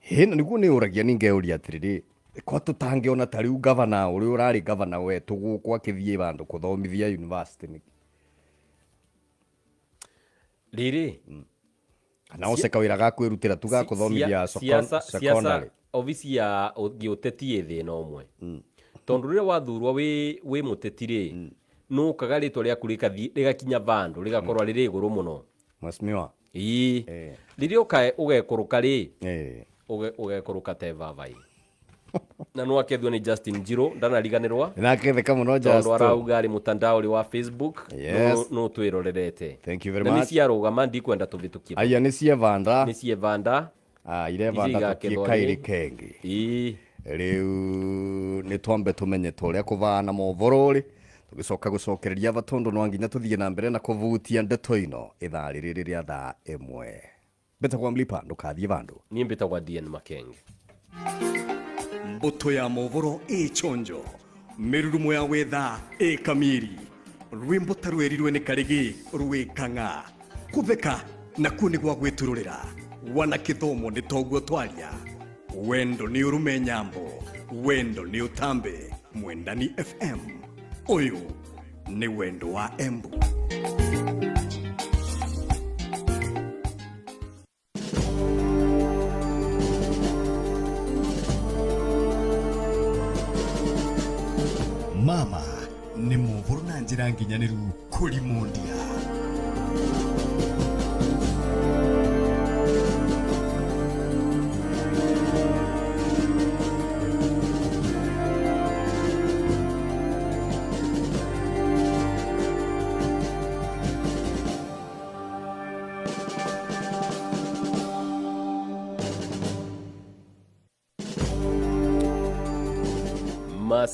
hä hmm. na nä guo nä å ragia ningä å ria atä rä rä ko tå ona tarä u gavana uri urari a å rarä gavana wetå gå kw akä thiä bandå kå thomithia university rä rä hmm nao cekaira gakwirutira tu gakuthomithia ciaca obisi ya giuteti i thina umwe mm. tondu riria wathurwa wi wi muteti ri mm. nukaga ritwa riaku rigakinya vandu rigakorwa mm. riri iguru muno mwesimiwa ii eh. riria ukae ugekuruka ri ugekuruka eh. tevavai [LAUGHS] na no akethio ni justin jiro ndanariganirwa naketheka må no arauga arä må tandaå wa facebook no twä rorerete nä ciarå gama ndikwenda tå bä tå kie aya nä cievanda nä cievanda ah, irevandatukie kairä kengä rä u nä twambe tå menye ta å rä a kå vana mohoro rä tå gä coka gå cokereria va tondå no nginya tå thiä na mbere na kå vutia ndeto ino ithaa rä rä rä rä a thaa ä mwe mbätagwa mlipa ndå kathiä vandå niä mbätagwa dn makenge mbũtũ e ya mũvoro ĩ chonjo mĩrurumo ya wetha ĩ e kamiri rwĩmbo ta rwerirwe nĩ karĩgĩ rwĩ kang'a kũbeka nakuo nĩ gwa gwĩtũrũrĩra wanakĩthomo nĩ toguo twaria wendo nĩ ũrũme nyambo wendo nĩ tambe mwendani fm ũyũ nĩ wendo wa embu ne na nvulu nanjira nginya ne lukuli mu ndya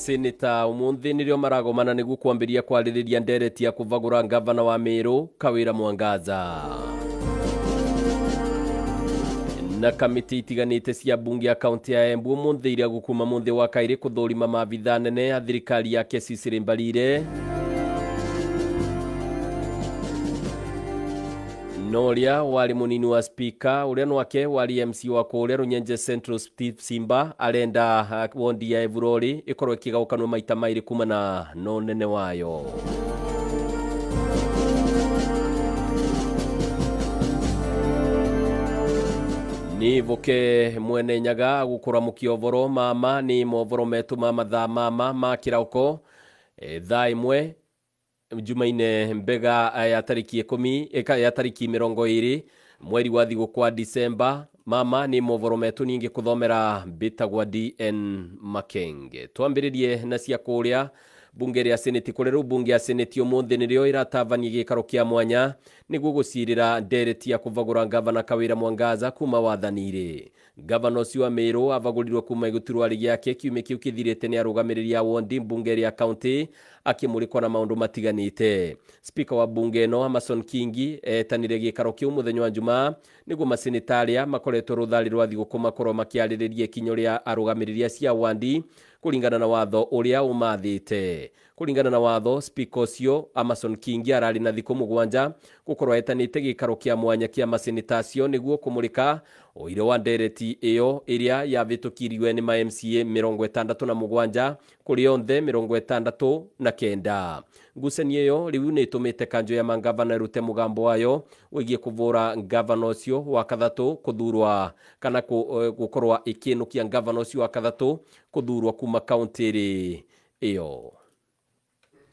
maseneta umuthi nirio maragomana niguo kwambiria kwaririria ndereti ya kuvagura ngavana wa Meru Kawira Mwangaza na kamiti itiganite cia bunge ya kaunti ya Embu umuthi iria gukuma munthi wa kairi kuthurima mabitha nene ya thirikari yake Cecily Mbarire no uria wari munini wa spika uria nwake wari mc wa uria runyenje central steve simba arenda wondi ya evurori ikorwo ikigaukanwo maita mairi kumana na nene wayo ni vuke mwene nyaga gukuramũkia ũvoro mama nä movoro metu ma mathaa mama ma kĩrauko e, thaa mwe jumaine mbega eh, ya tariki ikumi eka eh, ya tariki mirongo iri mweri wa kwa december mama nä mohoro metå niä ngä kå thomera dn makenge twambä na cia kuria rä a bunge rä a seneti kå ru rä u bunge ya seneti å må thä nä rä o ä ratabania gä kä a mwanya nä guo gå cirä ra ndereti ya kå ra ngavana kawä mwangaza kuma wathani gavana ucio wa miru avagurirwo kuma gituruari giake kiumia kiu kithirite ni arugamiriri a wondi mbunge ria kaunti akimurikwo na maundu matiganite spika wa bunge ino amason kingi etanire gikaro kiu muthenya wa jumaa niguo masenetaria makoretwo ruthari rwa thiguku makorwo makiariririe kinyo ria arugamiriri cia wandi kuringana na watho uria umathite kuringana na watho spika ucio amason kingi arari na thikũ mugwanja gũkorwo etanite gĩikaro kĩa mwanya kia maseneta niguo nĩguo kũmũrĩka ũira wa ndereti ĩyo ĩrĩa yavĩtũkiriwe ni ma MCA mirongo etandatu na mugwanja kuri onthe mirongo etandatu na kenda ngucanio ĩyo rĩu nĩ ĩtũmĩte kanjũ ya mangavana ĩrute mugambo wayo wigie kuvura ngavana ucio wa kathatũ kũthurwa kana eh, gũkorwa ĩkĩnũkia ngavana ucio wa kathatũ kũthurwa kuma kaũntĩ ĩyo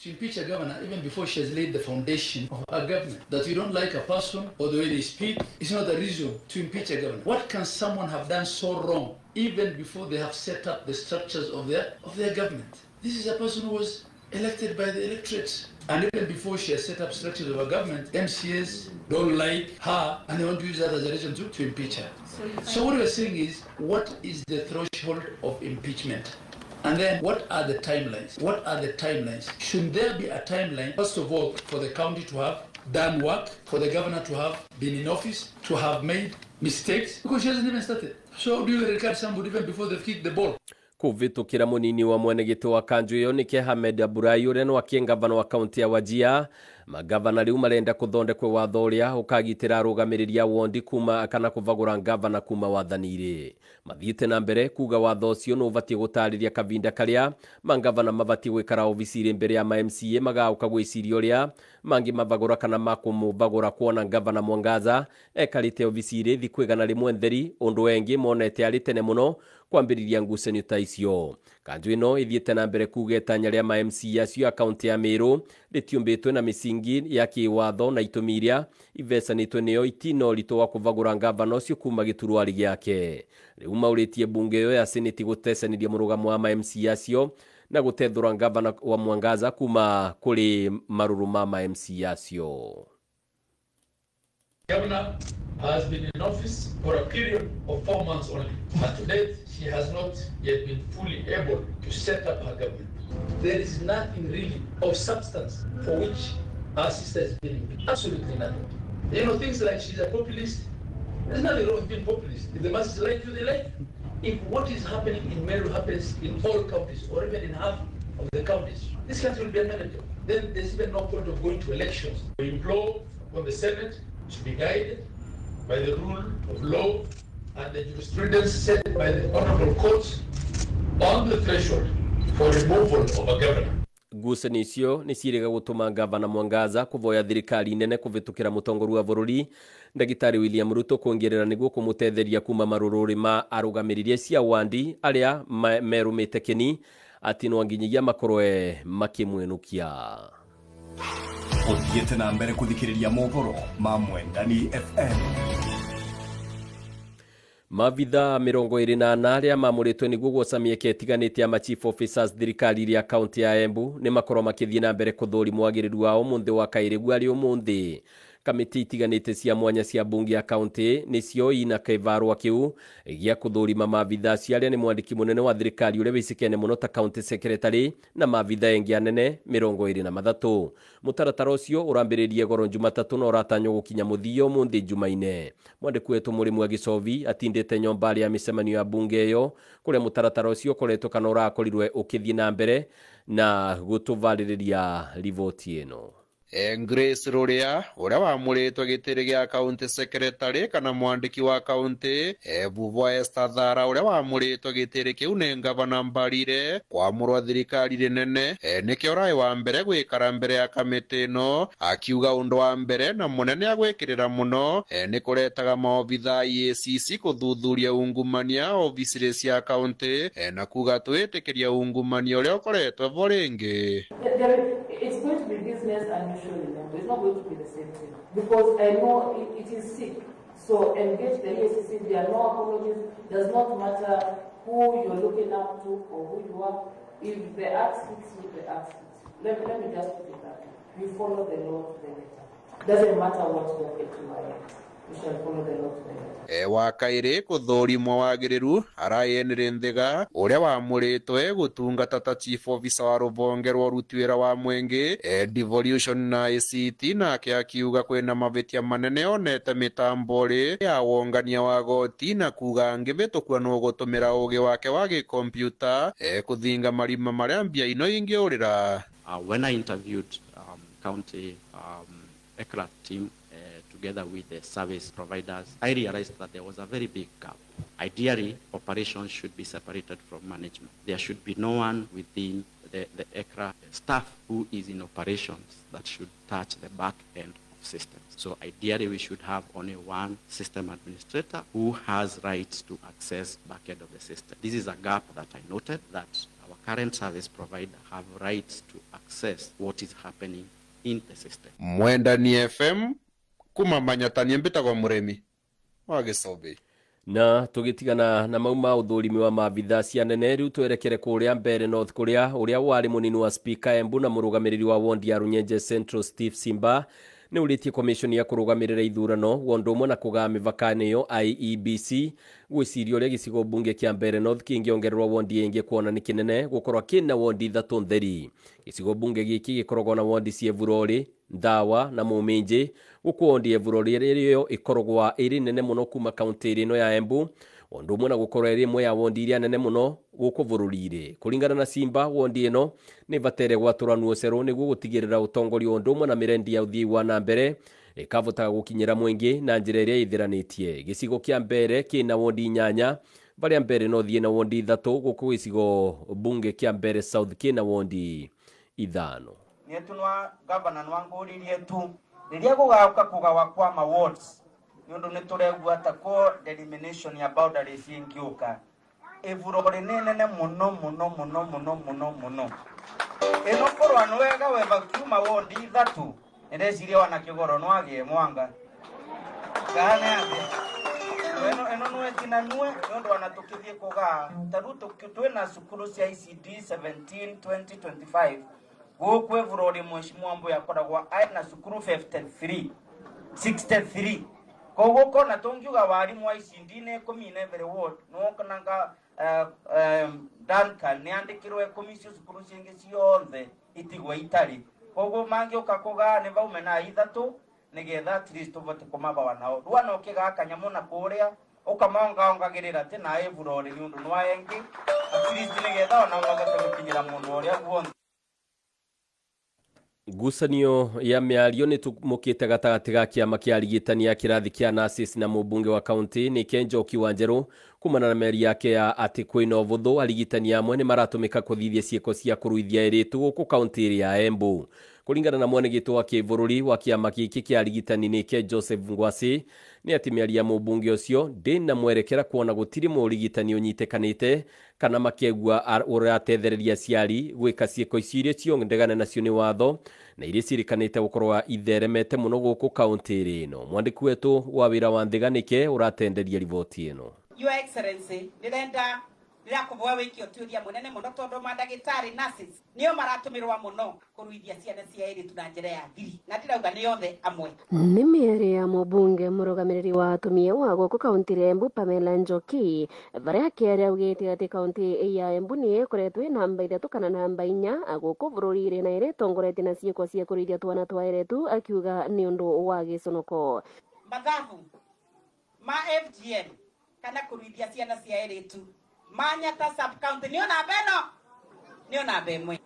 to impeach a governor even before she has laid the foundation of her government. That you don't like a person or the way they speak is not a reason to impeach a governor. What can someone have done so wrong even before they have set up the structures of their of their government? This is a person who was elected by the electorate. And even before she has set up structures of her government, MCS don't like her and they want to use that as a reason to, to impeach her. So, so what we're saying is, what is the threshold of impeachment? And then what are the timelines? What are the timelines? Should there be a timeline, first of all, for the county to have done work, for the governor to have been in office, to have made mistakes? Because she hasn't even started. So do you regard somebody even before they've kicked the ball? kuvĩtũkĩra mũnini wa mwenegĩtĩ wa kanjũ ĩyo nĩ kehamed aburai ũrĩa nĩ wakiengabana wa kaũntĩ ya wajia magavana riu marenda kuthondekwe watho uria ukagitira arugamiriri a wondi kuma kana kuvagura ngavana kuma wathani-iri mathiite na mbere kuga watho ucio ni ubatie gutariria kavinda karia mangavana mabatie gwikara obiciri mbere ya mamca magauka gwiciria uria mangi mavagura kana makumuvagura kuona ngavana mwangaza ekarite rĩ thiku igana rimwe theri undu engĩ monete ari tene muno kwambiriria ngucanio ta icio kanjo ino ithiite na mbere kuga itanya ria ma mc acio a ya Meru ritiumbitwe na misingi ya kiwatho na itumi iria ivecanitwe nio itina ũritũ wa kũvagũra ngavana ũcio kuma gĩturwari gĩake rĩu maũrĩtie mbunge ĩyo ya senĩti gũtecanĩria mũrũgamo wa ma MCA acio na gũtethũra ngavana wa Mwangaza kuma kũrĩ marũrũ ma ma MCA acio Governor has been in office for a period of four months only. But to date, she has not yet been fully able to set up her government. There is nothing really of substance for which our sister is being absolutely nothing. You know, things like she's a populist. There's nothing wrong with being populist. If the masses like you, they like If what is happening in Meru happens in all counties or even in half of the counties, this country will be unmanageable. Then there's even no point of going to elections. We implore on the Senate to be guided by the rule of law and the jurisprudence set by the honorable courts on the threshold for removal of a governor ngucanio icio nä ciärega gå tå ma ngavana mwangaza kå voya thirikari nene kå bä tå kä ra må tongoru wa bå rå ri ndagitarä william ruto kuongerera nä guo kå må tetheria kuma marå ma arå rä cia wandi arä a merå mä te keni atä no nginyagia makorwe makä mwenukia uthiĩte na mbere kũthikĩrĩria mohoro ma mwendani fm mavithaa mirongo iri na ana arĩa mamũrĩtwe nĩguo gwoca mĩeke ĩtiganĩte ya machief officers thirikari ya kaunti ya Embu ni makorwo makĩthiĩ na mbere kũthũrimwo agĩrĩru wao mũnthĩ wa kairĩgu arĩ ũmũnthĩ kamiti itiganite cia mwanya cia bungi ya kaunti nicio ina kivarwa kiu gia kuthurima mavitha ciaria ni mwandiki munene wa thirikari uria wicikene muno ta county secretary na mavitha engi anene mirongo iri na mathatu mutaratara ucio urambiririe goro jumatatu na uratanywo gukinya muthia umuthi jumaine mwandiki wetu murimu agicovi atindite nyomba ya micemanio ya bunge iyo kuria mutaratara ucio ukoretwo kana urakorirwe ukithie na mbere na gutuvaririria rivoti ino Grace Ruria ũrĩa wamuritwo gitiri gĩa kaunti secretary kana mwandĩki wa kaunti vuvwa Esther Thara uria wamuritwo gitiri kiu ni ngavana Mbarire kwamurwa thirikari rĩnene e, nikio urai wa mbere gwĩkara mbere ya kamĩtĩ ĩno akiuga ũndũ wa mbere na munene agwikirira muno e, ni kuretaga maobitha EACC kuthuthuria ungumania obisiri cia kaunti e, na kuga twĩtĩkĩria ungumania ũrĩa ukoretwo vo rĩngĩ It's not going to be the same thing. Because I know it, it is sick. So engage the ACC. There are no apologies. Does not matter who you're looking up to or who you are. If the act hits you, the act hits Let, let me just put it that way. You follow the law to the letter. Doesn't matter what you're your AQI is. wa kairä kå thå rimwo wagä arayenire nthiga å rä gutungata ta chief ofisa wa rũvonge rwa rutuĩra wa mwĩngĩ e devolution na act nake akiuga kwĩna mavĩtia manene onete mĩtambo ya wongania wa goti na kuga angĩvĩtũkua no gũtũmĩra ũgĩ wake wa gĩkompyuta e kũthinga marima marĩa mbia ino ingĩũrĩra uh, when I interviewed, um, county, um, ECRA team, together with the service providers, I realized that there was a very big gap. Ideally, operations should be separated from management. There should be no one within the, the ECRA staff who is in operations that should touch the back end of systems. So ideally, we should have only one system administrator who has rights to access back end of the system. This is a gap that I noted that our current service provider have rights to access what is happening in the system. Mwenda ni FM kumamanya tanie mbitagwo muremi wa gicombi na tugitigana na mau ma uthurimi wa mabitha cia nene riu twerekere kuria mbere north kuria uria wari munini wa spika embu na murugamiriri wa wondi ya runyenje central steve simba nä å rä tie ya kå rå gamä rä ra ithurano wondå å mwe na kå gaa mä vaka yo iebc gwä ciria å rä a gä cigo mbunge kä mbere north kä ngä ongererwo wondi ä ngä kuona nä kä nene gå korwo kä na wondi ithatå theri gä cigo mbunge gä kä gä koragwo na wondi cievurorä ndawa na muminji gukuondia bururi ririo ikorogwa iri nene muno kuma kaunti no ya Embu undu umwe na gukorwo iri imwe ya wondi iria nene muno guku vururire iri kuringana na simba wondi ino ni vatere gwatura gwaturanwo ceru ni gutigirira utongoria undu umwe na mirendi ya uthii wa na mbere ikabotaga gukinyira mwingi na njira iria ithiranitie gicigo kia mbere kina wondi nyanya baria mbere no thie na wondi ithatu guku gicigo bunge kia mbere south kina wondi ithano nietunwa tunwa gavana nwangårä tu rä rä kugawa kwa ma wards å ndå nä ta ko determination ya boundary ingä å ka ne rä nä nene må no må no må no må no må no må no ä no korwa nä wega weva kiuma wondi ndeciria wana kigoro goro nwagä mwanga kana athä eno eno nä wetinanue nä å wana ona tå taruto kutwe na sukuru cia icd 17 20 gokwevurole mheshimiwa mbo yakoragwa ali na sukuru 53 63 kogo kona tongiuga warimu wa isindine ikumi na ibere ward eh, eh, duncan niandikirwe ikumi cukuru ciingi ciothe itigwa itari koguo mangiuka kugane baume na ithatu nigetha at least uvote kumabawa nao rwana ukigaa na kuria ukamaongaongagirira ati naivurori ni undu nwaengi at least nigetha ona uvote gukinyira mundu uria guonthe Ngucanio ya mĩario nĩ tumũkĩte gatagatĩ ga kĩama kĩa rigitani ya kĩrathi kĩa Nasis na mubunge wa kaunti ni Kenjo Kiwanjeru kumana na meri yake ya atĩ kwĩna ũbũthũ arigitani amwe nĩ maratũmĩka kũthithia ciĩko cia kũruithia airĩtu gũkũ kaũntĩ ĩrĩa ya Embu. Kũringana na mwanĩgĩtĩ wa kĩbũrũri wa kĩama gĩkĩ kĩa ni nĩke Joseph ngwasi ni ati miaria mumbunge ucio na mwerekera kuona gutiri murigitani unyitekanite kana makiegua uratethereria ciari gwika ciiko icio iria ciondegane nacio ni watho na iria ciirikanite gukorwo itheremete muno guku kaunti-ri ino mwandiki wetu wa wira wa nthiganike uratenderia riboti ino your excellency ndirenda ndirakuhoya wike utuithia munene muno tondu mandagitari nurses nio maratumirwa muno kuruithia ciana cia airitu na njira ya thiri na ndirauga ni othe amwe nä mĩarä ya mũmbunge mũrũgamĩrĩri wa atumia wa gũkũ kaunti rembu pamela njoki barĩa akĩarĩ augĩte atĩ kaunti ya embu nĩ ĩkoretwo ĩ namba ithatũ kana namba inya gũkũ bũrũri-inĩ na ĩrĩa ĩtongoretie na ciĩko cia kũrĩithia twana twa tu akiuga nĩ ũndũ wa gĩconoko mathabu ma fgm kana kũruithia ciana cia tu manyata sub county ni ona beno ni ona be mwe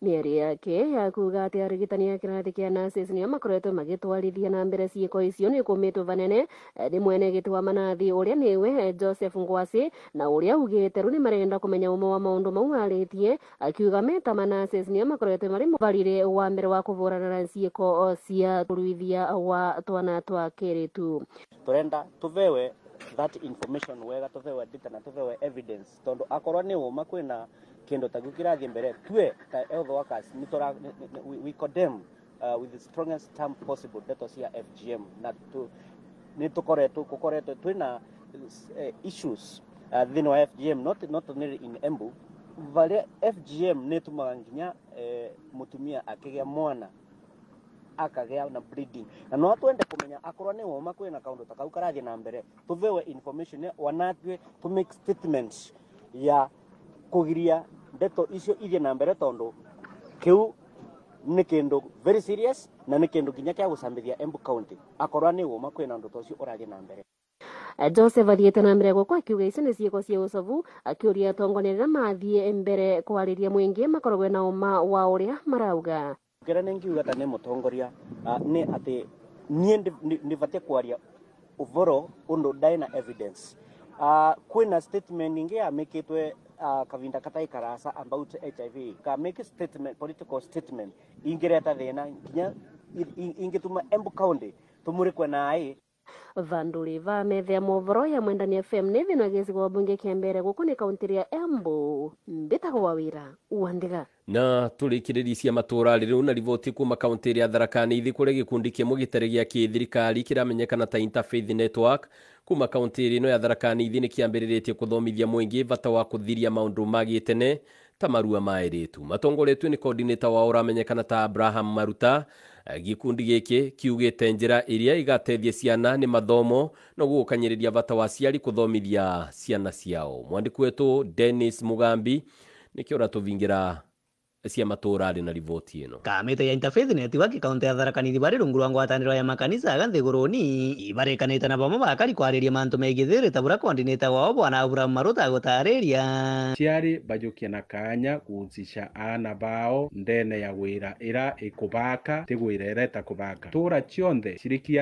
ni ari yake ya kuuga atĩ arigitani a kĩrathi kĩa nurses nĩo makoretwo magĩtwarithia na mbere ciĩko icio ni kũmĩtwo vanene eh, ni mwene gitwa wa manathi ũrĩa nĩwe eh, joseph ngwasi na ũrĩa ugĩte ru ni marenda kumenya umo wa maũndũ mau arĩtie akiuga meta manases ni makoretwo mari mũbarire wa mbere wa kũhũrana na ciĩko oh, cia kuruithia wa twana twa kiritu tũrenda tuvewe that information wega tuthewe data na tuthewe evidence tondu akorwo ni uma kwina kindu ta kirathie mbere tue ta health workers nitora we, we condemn uh, with the strongest term possible ndeto cia FGM na tu ni kokore kukoretwo twina uh, eh, issues uh, thini wa FGM not not only in Embu varia FGM ni tumaga nginya eh, mutumia akigia mwana akagia na bleeding na no twende kumenya akorwo ni woma na kaundu takau karathie na mbere tuvewe information wanatwe to make statements ya kugiria ndeto icio ithie na mbere tondu kiu ni kindu very serious na ni kindu nginya kia gucambithia Embu County akorwo ni woma na ndeto icio urathi na mbere eh, Joseph athiĩte na mbere gwakwa akiuga icio nĩ ciĩko cia ũcobu akĩũria atongoria rĩrĩa mathiĩ mbere kwarĩria mwingi makoragwo na uma wa uria marauga ngira ni ngiuga ta ni mutongoria ni ati nie nibatie kwaria uvoro undu ndai na evidence kwina statement ingi yamikitwe uh, kavinda katai karasa about HIV ka make a statement political statement ingireta thina nginya ingituma Embu County tumurikwe na vandu livamethea muuvoro ya mwendani fm nivinagesiwa wabunge kiembere guku ni kauntiri ya embu mbitagwa wira uandiga na tulikiririsia maturari riu na rivoti kuma kauntiri ya tharakani ithi kuri gikundi kimwe gitari gia kithirikari kiramenyekana ta interfaith network kuma kaunti no ya tharakani ithi ni kiambiriretie kuthomithia mwingi bata wa kuthiria maundu ma gitene ta marua ma airitu matongoretwe ni coordinator wao uramenyekana ta abraham maruta Eh, gikundi giki kiugite njira iria igateithia ciana ni mathomo no gugukanyiriria bata wa ciari kuthomithia ciana ciao mwandiki wetu Dennis Mugambi nikio uratuvingira cia matura-rĩ na riboti ĩno kamĩtĩ ya interfaith netiwaki kaunti ya tharakanithi nithi rungu rwa ngwatanĩro ya makanisa aga nthĩgũrũni ibarĩkanĩte na bamwe bakari kwarĩria mantũ meigithĩrĩ ta bũra kondinĩta wao bwana aburam maruta gũtarĩria ciarĩ bajũkia na kanya kuhusisha ana bao ndene ya wĩra ĩra ĩkũbaka e tĩ wĩra ĩreta kũbaka tũra cionthe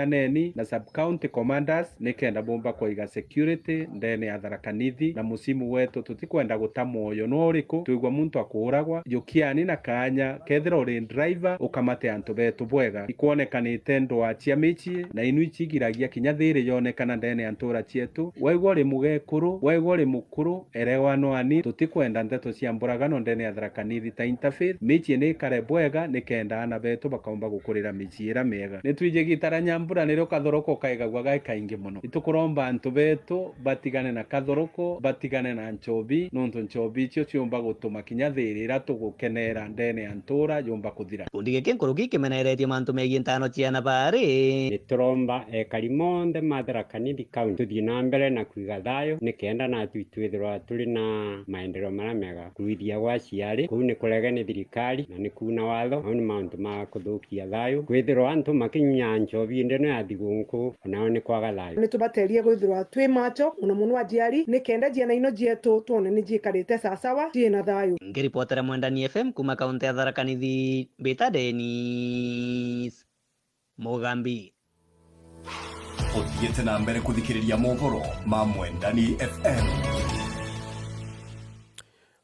neni na subcounty commanders nĩkenda bomba kwaiga security ndene ya tharaka nithi na mũsimu wetu tutikwenda gũta moyo no ũrĩkũ twĩgua muntu akũũragwa ni na kanya kethira uri driver ukamate antu betu bwega ikwonekanite ndwa cia michi na inu ichigiragia kinya thiri yonekana ndene ya ntura cietu waigua uri mugekuru waigwa uri mukuru erewanwani tutikwenda ndeto cia mburagano ndene ya tharakanithi ta interfaith michi ni kare bwega nikenda ana betu bakaumba gukurira michi ira miega nitwijigitara nyambura nirio kathoroko kaigagwa gai kaingi muno itukuromba antu betu batigane na kathoroko batigane na nchobi nontu nchobi icio ciumba gutuma kinya thiri ira tugukene mera ndene ya ntura jumba kuthira gikundi giki nkuru gi kimeneretie mantu megie ntano ciana bari nituromba ekari monthe matharakaniri kaunti tuthie na mbere na kuiga thayo nikenda kenda natu turi na maendeleo maria mega kuithia gwa ciari kuu ni kurege ni thirikari na ni kuna watho mau ni mauntu ma kuthukia thayo kwithirwa antu makinyunya njobi ndeno ya thigunku onao ni kwaga thayo ni tubaterie gwithirwa twi macho muno muno ajiari ni kenda jiana ino jietu tuone ni jikarite sasawa jina thayo ngiripotera mwendani fm kuma kaunti ya tharakanithi mbä ta denis må gambi na mbere kå thikä rä ria mohoro ma mwendani fm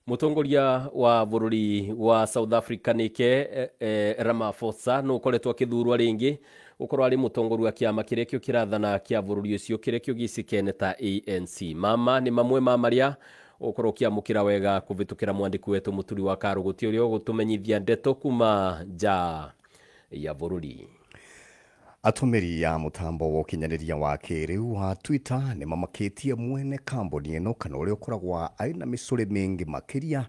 mutongoria wa bururi wa south africa nike eh, e, ramaphosa no koretwo akithurwa ringi ukorwo ari mutongoria wa kiama kiria kio kirathana kia bururi ucio kiria kio gicikene ta anc mama ni mamwe ma maria ukorwo ukiamukira wega kuvitukira mwandiku wetu muturi wa karuguti uria ugutumenyithia ndeto kuma nja ya bururi atumĩri ya mutambo wa ũkinyanĩria wa kĩrĩu wa twitter nĩ mamakĩtie mwene kambuni ĩno kana ũrĩa ũkoragwa arĩ na mĩcũrĩ mĩingĩ makiria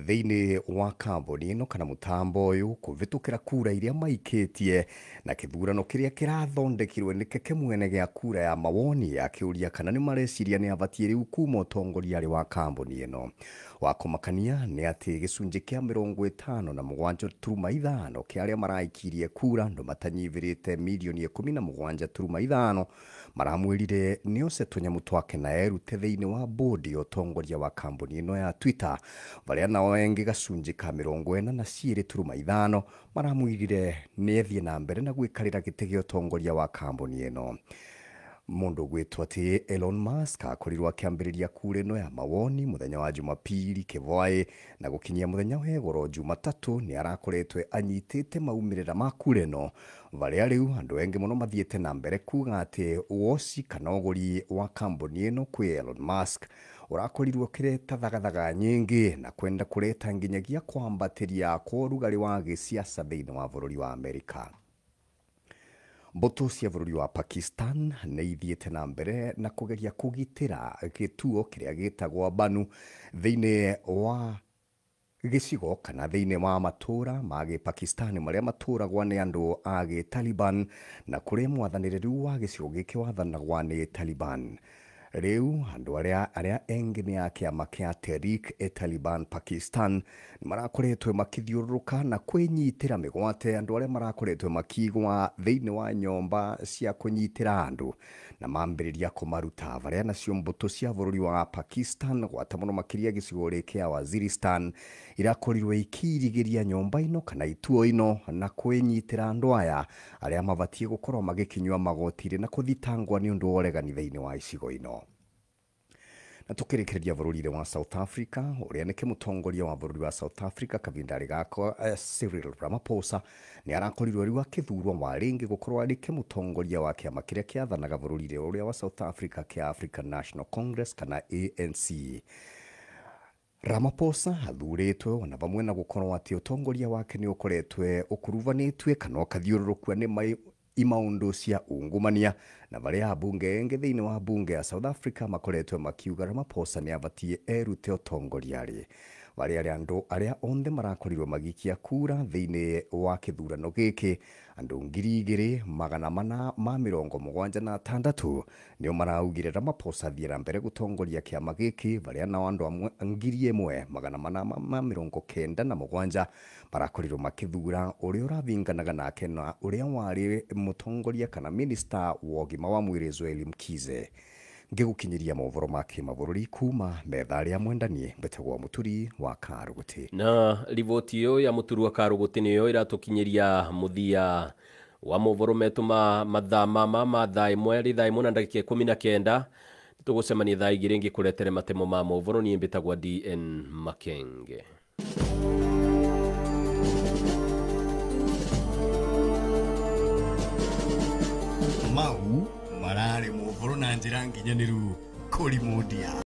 thiini wa kambuni ino kana mutambo uyu kuvitukira kura iria maiketie na kithurano kiria kirathondekirwe ni keke mwene gia kura ya mawoni akiuria kana ni mareciria ni abatie riu kuma utongoria ari wa kambuni ino wakomakania ni ati gicunji kia mirongo itano na mugwanja turuma ithano kia aria maraikirie kura no matanyivirite milioni ikumi na mugwanja turuma ithano maramwirire ose tunyamu twake na erute thiini wa bodi ya utongoria wa kamboni ino ya twitter varia nao nao enge gacunjä ka mä ena na ciä turuma ithano maramwirire nä na mbere na gwikarira karä tongoria wa kamboni eno mundu gwitwo ati Elon Musk akorirwo akiambiriria kure no ya mawoni muthenya wa jumapili kivwaĩ na gukinyia muthenya wa igoro jumatatu ni arakoretwe anyitite maumirira ma kura ino varia riu andu engi muno mathiete na mbere kuga ati woci kana ũgũri wa kamboni eno kwi Elon Musk urakorirwo kireta thagathaga nyingi na kwenda kureta nginyagia kwambatiria ko rugari wa gisiasa thiini wa bururi wa Amerika mbutu cia bururi wa Pakistan nä ithiäte na mbere na kugeria kugitira gituo kiria gitagwa Banu thiini wa gicigo kana thiini wa matura ma gipakistani maria maturagwa ni andu a gitaliban na kuria mwathaniriru wa gicigo giki wathanagwa ni Taliban Riu andu aria aria engi ni a kiama kia Tehreek e Taliban Pakistan ni marakoretwe makithiururuka na kwinyitira migwate andu aria marakoretwe makigwa thiini wa nyomba cia kunyitira andu na mambĩrĩria kũmaruta varĩa nacio mbũtũ cia bũrũri wa Pakistan gwata mũno makĩria gĩcigo kĩa Waziristan irakorirwo ikirigiria nyomba ino kana ituo ino na kwĩnyitĩra andũ aya arĩa mabatiĩ gũkorwo magĩkinyua magoti na kuthitangwa ni undu wa ũregani wa icigo ino na tukirekereria bururi wa south africa uria nike mutongoria wa bururi wa south africa kavinda gako gaka uh, eh, cyril ramaphosa ni arakorirwo ari kithurwa wa ringi gukorwa ari ke mutongoria wa kiama kiria kiathanaga bururi-ini uria wa south africa kia african national congress kana anc Ramaphosa athuritwe ona vamwe na gukorwa ati utongoria wake ni ukoretwe ukuruvanitwe kana ukathiururukwa ni mai imaundu cia ungumania na ya bunge engi thiini wa mbunge ya South Africa makoretwe makiuga ramaposa ni avatie erute utongoria ri warä arä andå arä a marakorirwo magĩikia kura thĩinĩ wa gĩthurano gĩkĩ andũ ngiri igĩrĩ magana mana ma mĩrongo mũgwanja na atandatũ nĩo maraugire Ramaphosa thiĩra mbere gũtongoria kĩama gĩkĩ barĩa nao andũ amwe ngiri ĩmwe magana mana ma mĩrongo kenda na mũgwanja marakorirwo makithura ũrĩa ũrathinganaga nake na ũrĩa warĩ mũtongoria kana minista wa ũgima wa mwĩrĩ Joel Mkize ngigukinyĩria mohoro ma kĩmabũrũri kuma metha rĩa mwendanie mbetagwo muturi wa karũgũtĩ na riboti yo ya muturi wa karũgũtĩ nĩyo ĩratũkinyĩria mũthia wa mohoro metũ ma mathaa mama ma thaa ĩmwe rĩ thaa ĩmwe na ndagĩka ikũmi na kenda tũgũcemania thaa igĩrĩ ngĩ kũretere matemo ma mohoro niĩ mbĩtagwa dn makenge mau mararä må ngå na njä ra nginyanä ru kå rimå ndia